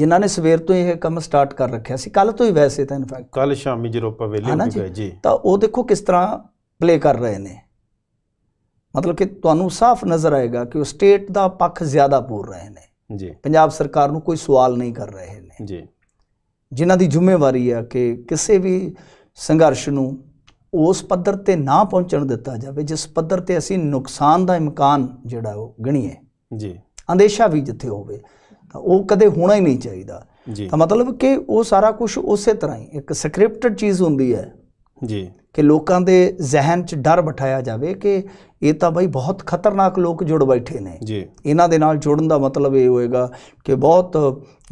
ਜਿਨ੍ਹਾਂ ਨੇ ਸਵੇਰ ਤੋਂ ਇਹ ਕੰਮ ਸਟਾਰਟ ਕਰ ਰੱਖਿਆ ਸੀ ਕੱਲ ਤੋਂ ਹੀ ਵੈਸੇ ਤਾਂ ਇਨਫੈਕਟ ਕੱਲ ਸ਼ਾਮੀ ਜਰੋਪਾ ਆਪਾਂ ਵੇਲੇ ਹੋ ਗਏ ਜੀ ਤਾਂ ਉਹ ਦੇਖੋ ਕਿਸ ਤਰ੍ਹਾਂ ਪਲੇ ਕਰ ਰਹੇ ਨੇ ਮਤਲਬ ਕਿ ਤੁਹਾਨੂੰ ਸਾਫ਼ ਨਜ਼ਰ ਆਏਗਾ ਕਿ ਉਹ ਸਟੇਟ ਦਾ ਪੱਖ ਜ਼ਿਆਦਾ ਪੂਰ ਰਹੇ ਨੇ ਜੀ ਪੰਜਾਬ ਸਰਕਾਰ ਨੂੰ ਕੋਈ ਸਵਾਲ ਨਹੀਂ ਕਰ ਰਹੇ ਨੇ ਜੀ ਜਿਨ੍ਹਾਂ ਦੀ ਜ਼ਿੰਮੇਵਾਰੀ ਆ ਕਿ ਕਿਸੇ ਵੀ ਸੰਘਰਸ਼ ਨੂੰ ਉਸ ਪੱਧਰ ਤੇ ਨਾ ਪਹੁੰਚਣ ਦਿੱਤਾ ਜਾਵੇ ਜਿਸ ਪੱਧਰ ਤੇ ਅਸੀਂ ਨੁਕਸਾਨ ਦਾ ਇਮਕਾਨ ਜਿਹੜਾ ਉਹ ਗਣੀਏ ਜੀ ਅੰਦੇਸ਼ਾ ਵੀ ਜਿੱਥੇ ਹੋਵੇ ਤਾਂ ਉਹ ਕਦੇ ਹੋਣਾ ਹੀ ਨਹੀਂ ਚਾਹੀਦਾ ਤਾਂ ਮਤਲਬ ਕਿ ਉਹ ਸਾਰਾ ਕੁਝ ਉਸੇ ਤਰ੍ਹਾਂ ਹੀ ਇੱਕ ਸਕ੍ਰਿਪਟਡ ਚੀਜ਼ ਹੁੰਦੀ ਹੈ ਜੀ ਕਿ ਲੋਕਾਂ ਦੇ ਜ਼ਿਹਨ 'ਚ ਡਰ ਬਿਠਾਇਆ ਜਾਵੇ ਕਿ ਇਹ ਤਾਂ ਬਈ ਬਹੁਤ ਖਤਰਨਾਕ ਲੋਕ ਜੁੜ ਬੈਠੇ ਨੇ ਜੀ ਇਹਨਾਂ ਦੇ ਨਾਲ ਜੁੜਨ ਦਾ ਮਤਲਬ ਇਹ ਹੋਏਗਾ ਕਿ ਬਹੁਤ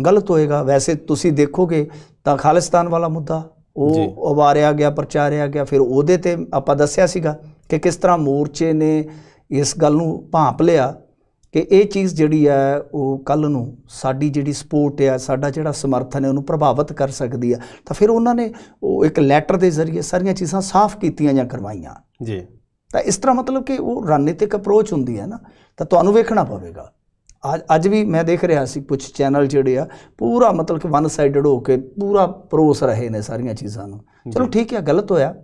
ਗਲਤ ਹੋਏਗਾ ਵੈਸੇ ਤੁਸੀਂ ਦੇਖੋਗੇ ਤਾਂ ਖਾਲਿਸਤਾਨ ਵਾਲਾ ਮੁੱਦਾ ਉਹ ਉਵਾਰਿਆ ਗਿਆ ਪ੍ਰਚਾਰਿਆ ਗਿਆ ਫਿਰ ਉਹਦੇ ਤੇ ਆਪਾਂ ਦੱਸਿਆ ਸੀਗਾ ਕਿ ਕਿਸ ਤਰ੍ਹਾਂ ਮੋਰਚੇ ਨੇ ਇਸ ਗੱਲ ਨੂੰ ਭਾਂਪ ਲਿਆ ਕਿ ਇਹ ਚੀਜ਼ ਜਿਹੜੀ ਆ ਉਹ ਕੱਲ ਨੂੰ ਸਾਡੀ ਜਿਹੜੀ ਸਪੋਰਟ ਆ ਸਾਡਾ ਜਿਹੜਾ ਸਮਰਥਨ ਹੈ ਉਹਨੂੰ ਪ੍ਰਭਾਵਿਤ ਕਰ ਸਕਦੀ ਆ ਤਾਂ ਫਿਰ ਉਹਨਾਂ ਨੇ ਉਹ ਇੱਕ ਲੈਟਰ ਦੇ ਜ਼ਰੀਏ ਸਾਰੀਆਂ ਚੀਜ਼ਾਂ ਸਾਫ਼ ਕੀਤੀਆਂ ਜਾਂ ਕਰਵਾਈਆਂ ਜੀ ਤਾਂ ਇਸ ਤਰ੍ਹਾਂ ਮਤਲਬ ਕਿ ਉਹ ਰਣਨੀਤਿਕ ਅਪਰੋਚ ਹੁੰਦੀ ਹੈ ਨਾ ਤਾਂ ਤੁਹਾਨੂੰ ਵੇਖਣਾ ਪਵੇਗਾ ਅੱਜ ਅੱਜ ਵੀ ਮੈਂ ਦੇਖ ਰਿਹਾ ਸੀ ਕੁਝ ਚੈਨਲ ਜਿਹੜੇ ਆ ਪੂਰਾ ਮਤਲਬ ਕਿ ਵਨ ਸਾਈਡਡ ਹੋ ਕੇ ਪੂਰਾ ਪਰੋਸ ਰਹੇ ਨੇ ਸਾਰੀਆਂ ਚੀਜ਼ਾਂ ਨੂੰ ਚਲੋ ਠੀਕ ਹੈ ਗਲਤ ਹੋਇਆ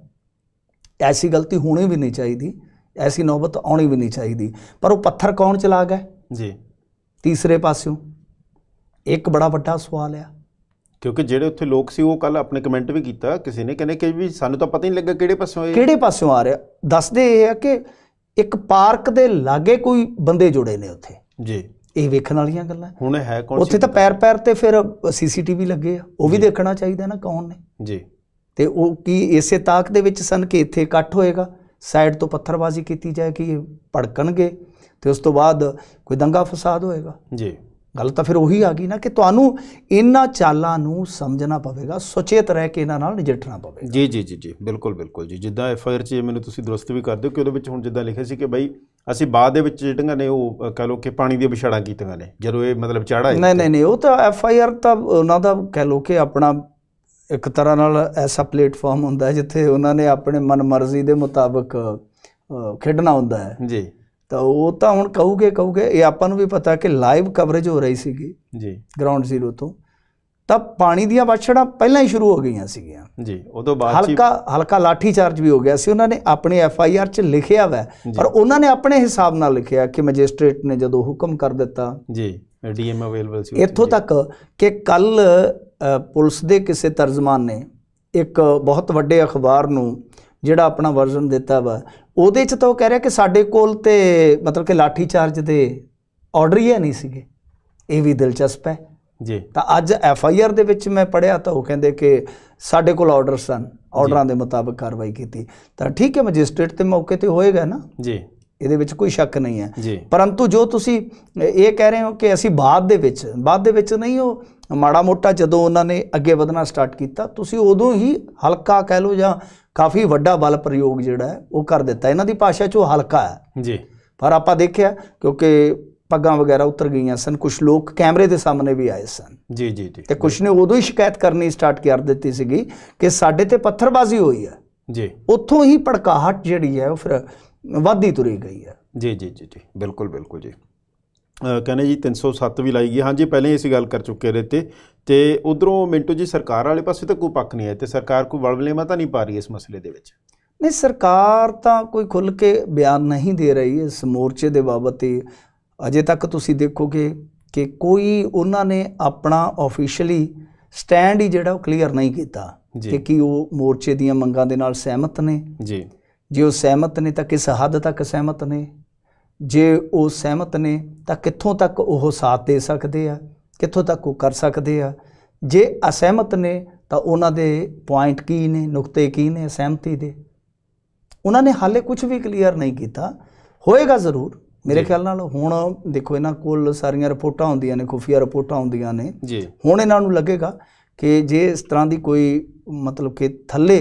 ਐਸੀ ਗਲਤੀ ਹੋਣੀ ਵੀ ਨਹੀਂ ਚਾਹੀਦੀ ਐਸੀ ਨੌਬਤ ਆਉਣੀ ਵੀ ਨਹੀਂ ਚਾਹੀਦੀ ਪਰ ਉਹ ਪੱਥਰ ਕੌਣ ਚਲਾ ਗਿਆ ਜੀ ਤੀਸਰੇ ਪਾਸਿਓਂ ਇੱਕ ਬੜਾ ਵੱਡਾ ਸਵਾਲ ਆ ਕਿਉਂਕਿ ਜਿਹੜੇ ਉੱਥੇ ਲੋਕ ਸੀ ਉਹ ਕੱਲ ਆਪਣੇ ਕਮੈਂਟ ਵੀ ਕੀਤਾ ਕਿਸੇ ਨੇ ਕਹਿੰਦੇ ਕਿ ਵੀ ਸਾਨੂੰ ਤਾਂ ਪਤਾ ਹੀ ਨਹੀਂ ਲੱਗਾ ਕਿਹੜੇ ਪਾਸਿਓਂ ਆਏ ਕਿਹੜੇ ਪਾਸਿਓਂ ਆ ਰਿਹਾ ਦੱਸਦੇ ਇਹ ਆ ਕਿ ਇੱਕ ਪਾਰਕ ਦੇ ਲਾਗੇ ਕੋਈ ਬੰਦੇ ਜੁੜੇ ਨੇ ਉੱਥੇ ਜੀ ਇਹ ਵੇਖਣ ਵਾਲੀਆਂ ਗੱਲਾਂ ਹੁਣ ਹੈ ਕੌਣ ਉੱਥੇ ਤਾਂ ਪੈਰ ਪੈਰ ਤੇ ਫਿਰ ਸੀਸੀਟੀਵੀ ਲੱਗੇ ਆ ਉਹ ਵੀ ਦੇਖਣਾ ਚਾਹੀਦਾ ਨਾ ਕੌਣ ਨੇ ਜੀ ਤੇ ਉਹ ਕੀ ਇਸੇ ਤਾਕ ਦੇ ਵਿੱਚ ਸਨ ਕਿ ਇੱਥੇ ਇਕੱਠ ਹੋਏਗਾ ਸਾਈਡ ਤੋਂ ਪੱਥਰਬਾਜ਼ੀ ਕੀਤੀ ਜਾਏ ਕਿ ਇਹ ਭੜਕਣਗੇ ਤੇ ਉਸ ਤੋਂ ਬਾਅਦ ਕੋਈ ਦੰਗਾ ਫਸਾਦ ਹੋਏਗਾ ਜੀ ਗੱਲ ਤਾਂ ਫਿਰ ਉਹੀ ਆ ਗਈ ਨਾ ਕਿ ਤੁਹਾਨੂੰ ਇਹਨਾਂ ਚਾਲਾਂ ਨੂੰ ਸਮਝਣਾ ਪਵੇਗਾ ਸੁਚੇਤ ਰਹਿ ਕੇ ਇਹਨਾਂ ਨਾਲ ਨਜਿੱਠਣਾ ਪਵੇਗਾ ਜੀ ਜੀ ਜੀ ਜੀ ਬਿਲਕੁਲ ਬਿਲਕੁਲ ਜੀ ਜਿੱਦਾਂ ਐਫ ਆਈ ਆਰ 'ਚ ਮੈਨੂੰ ਤੁਸੀਂ ਦਰਸਤ ਵੀ ਕਰਦੇ ਹੋ ਕਿ ਉਹਦੇ ਵਿੱਚ ਹੁਣ ਜਿੱਦਾਂ ਲਿਖਿਆ ਸੀ ਕਿ ਬਈ ਅਸੀਂ ਬਾਅਦ ਦੇ ਵਿੱਚ ਜਿਹੜੀਆਂ ਨੇ ਉਹ ਕਹ ਲੋ ਕਿ ਪਾਣੀ ਦੀਆਂ ਵਿਛੜਾਂ ਕੀਤੀਆਂ ਨੇ ਜਦੋਂ ਇਹ ਮਤਲਬ ਚਾੜਾ ਨਹੀਂ ਨਹੀਂ ਨਹੀਂ ਉਹ ਤਾਂ ਐਫ ਆਈ ਆਰ ਤਾਂ ਉਹਨਾਂ ਦਾ ਕਹ ਲੋ ਕਿ ਆਪਣਾ ਇੱਕ ਤਰ੍ਹਾਂ ਨਾਲ ਐਸਾ ਪਲੇਟਫਾਰਮ ਹੁੰਦਾ ਹੈ ਜਿੱਥੇ ਉਹਨਾਂ ਨੇ ਆਪਣੇ ਮਨਮਰਜ਼ੀ ਦੇ ਮੁਤਾਬਕ ਖੇਡਣਾ ਹੁੰਦਾ ਹੈ ਜੀ ਤਾਂ ਉਹ ਤਾਂ ਹੁਣ ਕਹੂਗੇ ਕਹੂਗੇ ਇਹ ਆਪਾਂ ਨੂੰ ਵੀ ਪਤਾ ਕਿ ਲਾਈਵ ਕਵਰੇਜ ਹੋ ਰਹੀ ਸੀਗੀ ਜੀ ਗਰਾਊਂਡ ਜ਼ੀਰੋ ਤੋਂ ਤਾਂ ਪਾਣੀ ਦੀਆਂ ਵਾਛੜਾਂ ਪਹਿਲਾਂ ਹੀ ਸ਼ੁਰੂ ਹੋ ਗਈਆਂ ਸੀਗੀਆਂ ਜੀ ਉਦੋਂ ਬਾਅਦ ਹਲਕਾ ਹਲਕਾ ਲਾਠੀ ਚਾਰਜ ਵੀ ਹੋ ਗਿਆ ਸੀ ਉਹਨਾਂ ਨੇ ਆਪਣੇ ਐਫ ਆਈ ਆਰ 'ਚ ਲਿਖਿਆ ਹੋਇਆ ਪਰ ਉਹਨਾਂ ਨੇ ਆਪਣੇ ਹਿਸਾਬ ਨਾਲ ਲਿਖਿਆ ਕਿ ਮੈਜਿਸਟ੍ਰੇਟ ਨੇ ਜਦੋਂ ਹੁਕਮ ਕਰ ਦਿੱਤਾ ਜੀ ਡੀਐਮ ਅਵੇਲੇਬਲ ਸੀ ਇੱਥੋਂ ਤੱਕ ਕਿ ਕੱਲ ਪੁਲਿਸ ਦੇ ਕਿਸੇ ਤਰਜਮਾਨ ਨੇ ਇੱਕ ਬਹੁਤ ਵੱਡੇ ਅਖਬਾਰ ਨੂੰ ਜਿਹੜਾ ਆਪਣਾ ਵਰਜ਼ਨ ਦਿੱਤਾ ਵਾ ਉਹਦੇ 'ਚ ਤਾਂ ਉਹ ਕਹਿ ਰਿਹਾ ਕਿ ਸਾਡੇ ਕੋਲ ਤੇ ਮਤਲਬ ਕਿ ਲਾਠੀ ਚਾਰਜ ਦੇ ਆਰਡਰ ਹੀ ਨਹੀਂ ਸੀਗੇ ਇਹ ਵੀ ਦਿਲਚਸਪ ਹੈ ਜੀ ਤਾਂ ਅੱਜ ਐਫ ਆਈ ਆਰ ਦੇ ਵਿੱਚ ਮੈਂ ਪੜਿਆ ਤਾਂ ਉਹ ਕਹਿੰਦੇ ਕਿ ਸਾਡੇ ਕੋਲ ਆਰਡਰ ਸਨ ਆਰਡਰਾਂ ਦੇ ਮੁਤਾਬਕ ਕਾਰਵਾਈ ਕੀਤੀ ਤਾਂ ਠੀਕ ਹੈ ਮੈਜਿਸਟ੍ਰੇਟ ਤੇ ਮੌਕੇ ਤੇ ਹੋਏਗਾ ਨਾ ਜੀ ਇਹਦੇ ਵਿੱਚ ਕੋਈ ਸ਼ੱਕ ਨਹੀਂ ਹੈ ਪਰੰਤੂ ਜੋ ਤੁਸੀਂ ਇਹ ਕਹਿ ਰਹੇ ਹੋ ਕਿ ਅਸੀਂ ਬਾਅਦ ਦੇ ਵਿੱਚ ਬਾਅਦ ਦੇ ਵਿੱਚ ਨਹੀਂ ਉਹ ਮਾੜਾ ਮੋਟਾ ਜਦੋਂ ਉਹਨਾਂ ਨੇ ਅੱਗੇ ਵਧਣਾ ਸਟਾਰਟ ਕੀਤਾ ਤੁਸੀਂ ਉਦੋਂ ਹੀ ਹਲਕਾ ਕਹਿ ਲਓ ਜਾਂ ਕਾਫੀ ਵੱਡਾ ਬਲ ਪ੍ਰਯੋਗ ਜਿਹੜਾ ਹੈ ਉਹ ਕਰ ਦਿੱਤਾ ਇਹਨਾਂ ਦੀ ਭਾਸ਼ਾ 'ਚ ਉਹ ਹਲਕਾ ਹੈ ਜੀ ਪਰ ਆਪਾਂ ਦੇਖਿਆ ਕਿਉਂਕਿ ਪੱਗਾਂ ਵਗੈਰਾ ਉਤਰ ਗਈਆਂ ਸਨ ਕੁਝ ਲੋਕ ਕੈਮਰੇ ਦੇ ਸਾਹਮਣੇ ਵੀ ਆਏ ਸਨ ਜੀ ਜੀ ਜੀ ਤੇ ਕੁਝ ਨੇ ਉਦੋਂ ਹੀ ਸ਼ਿਕਾਇਤ ਕਰਨੀ ਸਟਾਰਟ ਕਰ ਦਿੱਤੀ ਸੀਗੀ ਕਿ ਸਾਡੇ ਤੇ ਪੱਥਰਬਾਜ਼ੀ ਹੋਈ ਹੈ ਜੀ ਉੱਥੋਂ ਹੀ ਪੜਕਾਹਟ ਜਿਹੜੀ ਹੈ ਉਹ ਫਿਰ ਵਾਧੀ ਤੁਰੀ ਗਈ ਹੈ ਜੀ ਜੀ ਜੀ ਜੀ ਬਿਲਕੁਲ ਬਿਲਕੁਲ ਜੀ ਕਹਿੰਦੇ ਜੀ 307 ਵੀ ਲਾਈ ਗਈ ਹਾਂਜੀ ਪਹਿਲਾਂ ਹੀ ਅਸੀਂ ਗੱਲ ਕਰ ਚੁੱਕੇ ਰਹੇ ਤੇ ਤੇ ਉਧਰੋਂ ਮਿੰਟੂ ਜੀ ਸਰਕਾਰ ਵਾਲੇ ਪਾਸੇ ਤਾਂ ਕੋਈ ਪੱਖ ਨਹੀਂ ਹੈ ਤੇ ਸਰਕਾਰ ਕੋਈ ਵਲਵਲੇਵਾ ਤਾਂ ਨਹੀਂ ਪਾ ਰਹੀ ਇਸ ਮਸਲੇ ਦੇ ਵਿੱਚ ਨਹੀਂ ਸਰਕਾਰ ਤਾਂ ਕੋਈ ਖੁੱਲ ਕੇ ਬਿਆਨ ਨਹੀਂ ਦੇ ਰਹੀ ਇਸ ਮੋਰਚੇ ਦੇ ਬਾਬਤ ਹੀ ਅਜੇ ਤੱਕ ਤੁਸੀਂ ਦੇਖੋਗੇ ਕਿ ਕੋਈ ਉਹਨਾਂ ਨੇ ਆਪਣਾ ਆਫੀਸ਼ੀਅਲੀ ਸਟੈਂਡ ਹੀ ਜਿਹੜਾ ਉਹ ਕਲੀਅਰ ਨਹੀਂ ਕੀਤਾ ਕਿ ਕੀ ਉਹ ਮੋਰਚੇ ਦੀਆਂ ਮੰਗਾਂ ਦੇ ਨਾਲ ਸਹਿਮਤ ਨੇ ਜੀ ਜੇ ਉਹ ਸਹਿਮਤ ਨੇ ਤਾਂ ਕਿਸ ਹੱਦ ਤੱਕ ਸਹਿਮਤ ਨੇ ਜੇ ਉਹ ਸਹਿਮਤ ਨੇ ਤਾਂ ਕਿੱਥੋਂ ਤੱਕ ਉਹ ਸਾਥ ਦੇ ਸਕਦੇ ਆ ਕਿੱਥੋਂ ਤੱਕ ਉਹ ਕਰ ਸਕਦੇ ਆ ਜੇ ਅਸਹਿਮਤ ਨੇ ਤਾਂ ਉਹਨਾਂ ਦੇ ਪੁਆਇੰਟ ਕੀ ਨੇ ਨੁਕਤੇ ਕੀ ਨੇ ਸਹਿਮਤੀ ਦੇ ਉਹਨਾਂ ਨੇ ਹਾਲੇ ਕੁਝ ਵੀ ਕਲੀਅਰ ਨਹੀਂ ਕੀਤਾ ਹੋਏਗਾ ਜ਼ਰੂਰ ਮੇਰੇ ਖਿਆਲ ਨਾਲ ਹੁਣ ਦੇਖੋ ਇਹਨਾਂ ਕੋਲ ਸਾਰੀਆਂ ਰਿਪੋਰਟਾਂ ਹੁੰਦੀਆਂ ਨੇ ਖੁਫੀਆ ਰਿਪੋਰਟਾਂ ਹੁੰਦੀਆਂ ਨੇ ਹੁਣ ਇਹਨਾਂ ਨੂੰ ਲੱਗੇਗਾ ਕਿ ਜੇ ਇਸ ਤਰ੍ਹਾਂ ਦੀ ਕੋਈ ਮਤਲਬ ਕਿ ਥੱਲੇ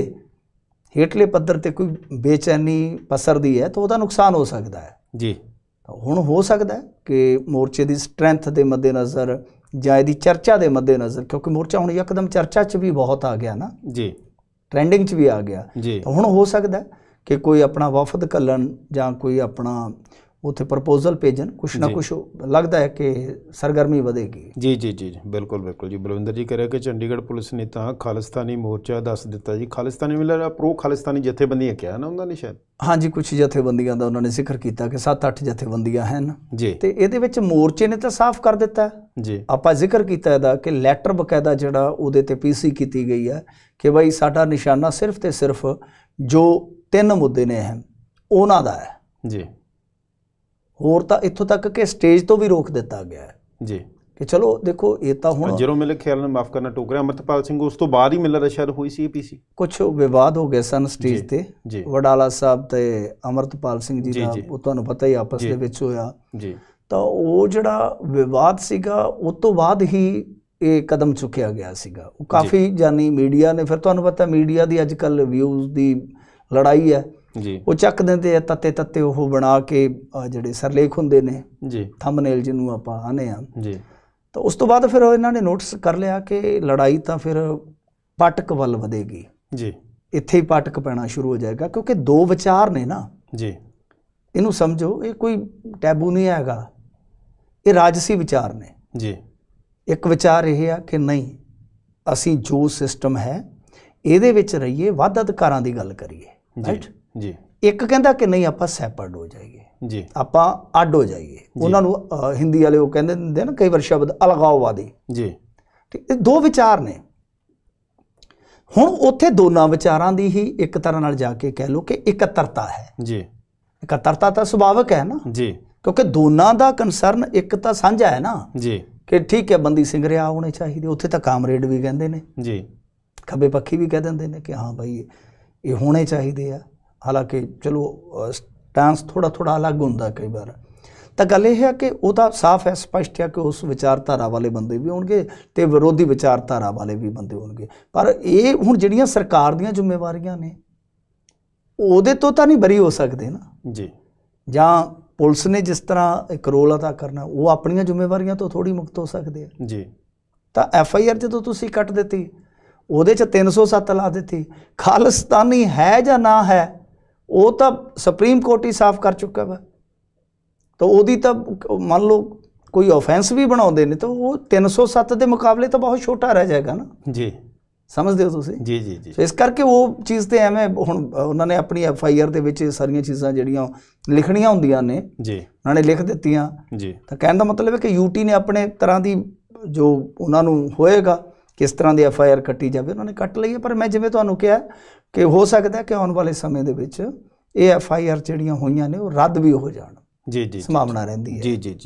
ਹੇਠਲੇ ਪੱਧਰ ਤੇ ਕੋਈ ਬੇਚੈਨੀ ਪਸਰਦੀ ਹੈ ਤਾਂ ਉਹਦਾ ਨੁਕਸਾਨ ਹੋ ਸਕਦਾ ਹੈ ਜੀ ਹੁਣ ਹੋ ਸਕਦਾ ਹੈ ਕਿ ਮੋਰਚੇ ਦੀ ਸਟਰੈਂਥ ਦੇ ਮੱਦੇ ਨਜ਼ਰ ਜਾਂ ਇਹਦੀ ਚਰਚਾ ਦੇ ਮੱਦੇ ਨਜ਼ਰ ਕਿਉਂਕਿ ਮੋਰਚਾ ਹੁਣ ਇੱਕਦਮ ਚਰਚਾ 'ਚ ਵੀ ਬਹੁਤ ਆ ਗਿਆ ਨਾ ਜੀ ਟ੍ਰੈਂਡਿੰਗ 'ਚ ਵੀ ਆ ਗਿਆ ਤਾਂ ਹੁਣ ਹੋ ਸਕਦਾ ਹੈ ਕਿ ਕੋਈ ਆਪਣਾ ਵਫਦ ਕੱਲਣ ਜਾਂ ਕੋਈ ਆਪਣਾ ਉਥੇ ਪ੍ਰਪੋਜ਼ਲ ਭੇਜਣ ਕੁਛ ਨਾ ਕੁਛ ਲੱਗਦਾ ਹੈ ਕਿ ਸਰਗਰਮੀ ਵਧੇਗੀ ਜੀ ਜੀ ਜੀ ਬਿਲਕੁਲ ਬਿਲਕੁਲ ਜੀ ਬਲਵਿੰਦਰ ਜੀ ਕਰਿਆ ਕਿ ਚੰਡੀਗੜ੍ਹ ਪੁਲਿਸ ਨੇ ਤਾਂ ਖਾਲਿਸਤਾਨੀ ਮੋਰਚਾ ਦੱਸ ਦਿੱਤਾ ਜੀ ਖਾਲਿਸਤਾਨੀ ਮਿਲਰ ਪ੍ਰੋ ਖਾਲਿਸਤਾਨੀ ਜਥੇਬੰਦੀਆਂ ਕਿਹਾ ਨਾ ਉਹਨਾਂ ਨੇ ਸ਼ਾਇਦ ਹਾਂਜੀ ਕੁਝ ਜਥੇਬੰਦੀਆਂ ਦਾ ਉਹਨਾਂ ਨੇ ਜ਼ਿਕਰ ਕੀਤਾ ਕਿ 7-8 ਜਥੇਬੰਦੀਆਂ ਹਨ ਤੇ ਇਹਦੇ ਵਿੱਚ ਮੋਰਚੇ ਨੇ ਤਾਂ ਸਾਫ਼ ਕਰ ਦਿੱਤਾ ਜੀ ਆਪਾਂ ਜ਼ਿਕਰ ਕੀਤਾ ਇਹਦਾ ਕਿ ਲੈਟਰ ਬਕਾਇਦਾ ਜਿਹੜਾ ਉਹਦੇ ਤੇ ਪੀਸੀ ਕੀਤੀ ਗਈ ਹੈ ਕਿ ਭਾਈ ਸਾਡਾ ਨਿਸ਼ਾਨਾ ਸਿਰਫ ਤੇ ਸਿਰਫ ਜੋ ਤਿੰਨ ਮੁੱਦੇ ਨੇ ਹਨ ਉਹਨਾਂ ਦਾ ਹੈ ਜੀ ਹੋਰ ਤਾਂ ਇੱਥੋਂ ਤੱਕ ਕਿ ਸਟੇਜ ਤੋਂ ਵੀ ਰੋਕ ਦਿੱਤਾ ਗਿਆ ਹੈ ਜੀ ਕਿ ਚਲੋ ਦੇਖੋ ਇਹ ਤਾਂ ਹੁਣ ਜਰੋ ਮਿਲੇ ਖਿਆਲ ਨਾਲ ਮਾਫ ਕਰਨਾ ਟੋਕਰਿਆ ਅਮਰਤਪਾਲ ਸਿੰਘ ਉਸ ਤੋਂ ਬਾਅਦ ਹੀ ਮਿਲਰ ਦਾ ਸ਼ਰ ਹੋਈ ਸੀ ਪੀਸੀ ਕੁਝ ਵਿਵਾਦ ਹੋ ਗਏ ਸਨ ਸਟੇਜ ਤੇ ਵਡਾਲਾ ਸਾਹਿਬ ਤੇ ਅਮਰਤਪਾਲ ਸਿੰਘ ਜੀ ਦਾ ਉਹ ਤੁਹਾਨੂੰ ਪਤਾ ਹੀ ਆਪਸ ਦੇ ਵਿੱਚ ਹੋਇਆ ਜੀ ਤਾਂ ਉਹ ਜਿਹੜਾ ਵਿਵਾਦ ਸੀਗਾ ਉਸ ਤੋਂ ਬਾਅਦ ਹੀ ਇਹ ਕਦਮ ਚੁੱਕਿਆ ਗਿਆ ਸੀਗਾ ਉਹ ਕਾਫੀ ਜਾਨੀ ਮੀਡੀਆ ਨੇ ਫਿਰ ਤੁਹਾਨੂੰ ਪਤਾ ਮੀਡੀਆ ਦੀ ਅੱਜ ਕੱਲ ਵਿਊਜ਼ ਦੀ ਲੜਾਈ ਹੈ ਜੀ ਉਹ ਚੱਕ ਦਿੰਦੇ ਆ ਤੱਤੇ ਤੱਤੇ ਉਹ ਬਣਾ ਕੇ ਜਿਹੜੇ ਸਰਲੇਖ ਹੁੰਦੇ ਨੇ ਜੀ ਥੰਬਨੇਲ ਜਿਹਨੂੰ ਆਪਾਂ ਆਨੇ ਆ ਜੀ ਤਾਂ ਉਸ ਤੋਂ ਬਾਅਦ ਫਿਰ ਇਹਨਾਂ ਨੇ ਨੋਟਿਸ ਕਰ ਲਿਆ ਕਿ ਲੜਾਈ ਤਾਂ ਫਿਰ ਪਟਕ ਵੱਲ ਵਧੇਗੀ ਜੀ ਇੱਥੇ ਹੀ ਪਟਕ ਪੈਣਾ ਸ਼ੁਰੂ ਹੋ ਜਾਏਗਾ ਕਿਉਂਕਿ ਦੋ ਵਿਚਾਰ ਨੇ ਨਾ ਜੀ ਇਹਨੂੰ ਸਮਝੋ ਇਹ ਕੋਈ ਟੈਬੂ ਨਹੀਂ ਹੈਗਾ ਇਹ ਰਾਜਸੀ ਵਿਚਾਰ ਨੇ ਜੀ ਇੱਕ ਵਿਚਾਰ ਇਹ ਆ ਕਿ ਨਹੀਂ ਅਸੀਂ ਜੋ ਸਿਸਟਮ ਹੈ ਇਹਦੇ ਵਿੱਚ ਰਹੀਏ ਵੱਧ ਅਧਿਕਾਰਾਂ ਦੀ ਗੱਲ ਕਰੀਏ ਰਾਈਟ ਜੀ ਇੱਕ ਕਹਿੰਦਾ ਕਿ ਨਹੀਂ ਆਪਾਂ ਸੈਪਰਡ ਹੋ ਜਾਈਏ ਜੀ ਆਪਾਂ ਅੱਡ ਹੋ ਜਾਈਏ ਉਹਨਾਂ ਨੂੰ ਹਿੰਦੀ ਵਾਲੇ ਉਹ ਕਹਿੰਦੇ ਹੁੰਦੇ ਨਾ ਕਈ ਵਾਰ ਸ਼ਬਦ ਅਲਗਾਓਵਾਦੀ ਜੀ ਠੀਕ ਇਹ ਦੋ ਵਿਚਾਰ ਨੇ ਹੁਣ ਉੱਥੇ ਦੋਨਾਂ ਵਿਚਾਰਾਂ ਦੀ ਹੀ ਇੱਕ ਤਰ੍ਹਾਂ ਨਾਲ ਜਾ ਕੇ ਕਹਿ ਲੋ ਕਿ ਇਕੱਤਰਤਾ ਹੈ ਜੀ ਇਕੱਤਰਤਾ ਤਾਂ ਸੁਭਾਵਿਕ ਹੈ ਨਾ ਜੀ ਕਿਉਂਕਿ ਦੋਨਾਂ ਦਾ ਕਨਸਰਨ ਇੱਕ ਤਾਂ ਸਾਂਝਾ ਹੈ ਨਾ ਜੀ ਕਿ ਠੀਕ ਹੈ ਬੰਦੀ ਸਿੰਘ ਰਿਆ ਹੋਣੇ ਚਾਹੀਦੇ ਉੱਥੇ ਤਾਂ ਕਾਮਰੇਡ ਵੀ ਕਹਿੰਦੇ ਨੇ ਜੀ ਖੱਬੇ ਪੱਖੀ ਵੀ ਕਹਿ ਦਿੰਦੇ ਨੇ ਕਿ ਹਾਂ ਭਾਈ ਇਹ ਹੋਣੇ ਚਾਹੀਦੇ ਆ ਹਾਲਾਂਕਿ ਚਲੋ ਸਟਾਂਸ ਥੋੜਾ ਥੋੜਾ ਅਲੱਗ ਹੁੰਦਾ ਕਈ ਵਾਰ ਤਾਂ ਗੱਲ ਇਹ ਹੈ ਕਿ ਉਹਦਾ ਸਾਫ਼ ਹੈ ਸਪਸ਼ਟ ਹੈ ਕਿ ਉਸ ਵਿਚਾਰਧਾਰਾ ਵਾਲੇ ਬੰਦੇ ਵੀ ਹੋਣਗੇ ਤੇ ਵਿਰੋਧੀ ਵਿਚਾਰਧਾਰਾ ਵਾਲੇ ਵੀ ਬੰਦੇ ਹੋਣਗੇ ਪਰ ਇਹ ਹੁਣ ਜਿਹੜੀਆਂ ਸਰਕਾਰ ਦੀਆਂ ਜ਼ਿੰਮੇਵਾਰੀਆਂ ਨੇ ਉਹਦੇ ਤੋਂ ਤਾਂ ਨਹੀਂ ਬਰੀ ਹੋ ਸਕਦੇ ਨਾ ਜੀ ਜਾਂ ਪੁਲਿਸ ਨੇ ਜਿਸ ਤਰ੍ਹਾਂ ਇੱਕ ਰੋਲ ਅਦਾ ਕਰਨਾ ਉਹ ਆਪਣੀਆਂ ਜ਼ਿੰਮੇਵਾਰੀਆਂ ਤੋਂ ਥੋੜੀ ਮੁਕਤ ਹੋ ਸਕਦੇ ਆ ਜੀ ਤਾਂ ਐਫ ਆਈ ਆਰ ਜਦੋਂ ਤੁਸੀਂ ਕੱਟ ਦਿੱਤੀ ਉਹਦੇ ਚ 307 ਲਾ ਦਿੱਤੀ ਖਾਲਸਤਾਨੀ ਹੈ ਜਾਂ ਨਾ ਹੈ ਉਹ ਤਾਂ ਸੁਪਰੀਮ ਕੋਰਟ ਹੀ ਸਾਫ਼ ਕਰ ਚੁੱਕਾ ਵਾ ਤਾਂ ਉਹਦੀ ਤਾਂ ਮੰਨ ਲਓ ਕੋਈ ਆਫੈਂਸ ਵੀ ਬਣਾਉਂਦੇ ਨੇ ਤਾਂ ਉਹ 307 ਦੇ ਮੁਕਾਬਲੇ ਤਾਂ ਬਹੁਤ ਛੋਟਾ ਰਹਿ ਜਾਏਗਾ ਨਾ ਜੀ ਸਮਝਦੇ ਹੋ ਤੁਸੀਂ ਜੀ ਜੀ ਜੀ ਇਸ ਕਰਕੇ ਉਹ ਚੀਜ਼ ਤੇ ਐਵੇਂ ਹੁਣ ਉਹਨਾਂ ਨੇ ਆਪਣੀ ਐਫ ਆਈ ਆਰ ਦੇ ਵਿੱਚ ਸਾਰੀਆਂ ਚੀਜ਼ਾਂ ਜਿਹੜੀਆਂ ਲਿਖਣੀਆਂ ਹੁੰਦੀਆਂ ਨੇ ਜੀ ਉਹਨਾਂ ਨੇ ਲਿਖ ਦਿੱਤੀਆਂ ਜੀ ਤਾਂ ਕਹਿਣ ਦਾ ਮਤਲਬ ਹੈ ਕਿ ਯੂਟੀ ਨੇ ਆਪਣੇ ਤਰ੍ਹਾਂ ਦੀ ਜੋ ਉਹਨਾਂ ਨੂੰ ਹੋਏਗਾ ਕਿਸ ਤਰ੍ਹਾਂ ਦੀ ਐਫ ਆਈ ਆਰ ਕੱਟੀ ਜਾਵੇ ਉਹਨਾਂ ਨੇ ਕੱਟ ਲਈ ਹੈ ਪਰ ਮੈਂ ਜਿਵੇਂ ਤੁਹਾਨੂੰ ਕਿਹਾ ਕਿ ਹੋ ਸਕਦਾ ਕਿ ਆਉਣ ਵਾਲੇ ਸਮੇਂ ਦੇ ਵਿੱਚ ਇਹ ਐਫ ਆਈ ਆਰ ਜਿਹੜੀਆਂ ਹੋਈਆਂ ਨੇ ਉਹ ਰੱਦ ਵੀ ਹੋ ਜਾਣ ਜੀ ਜੀ ਸੰਭਾਵਨਾ ਰਹਿੰਦੀ ਹੈ ਜੀ ਜੀ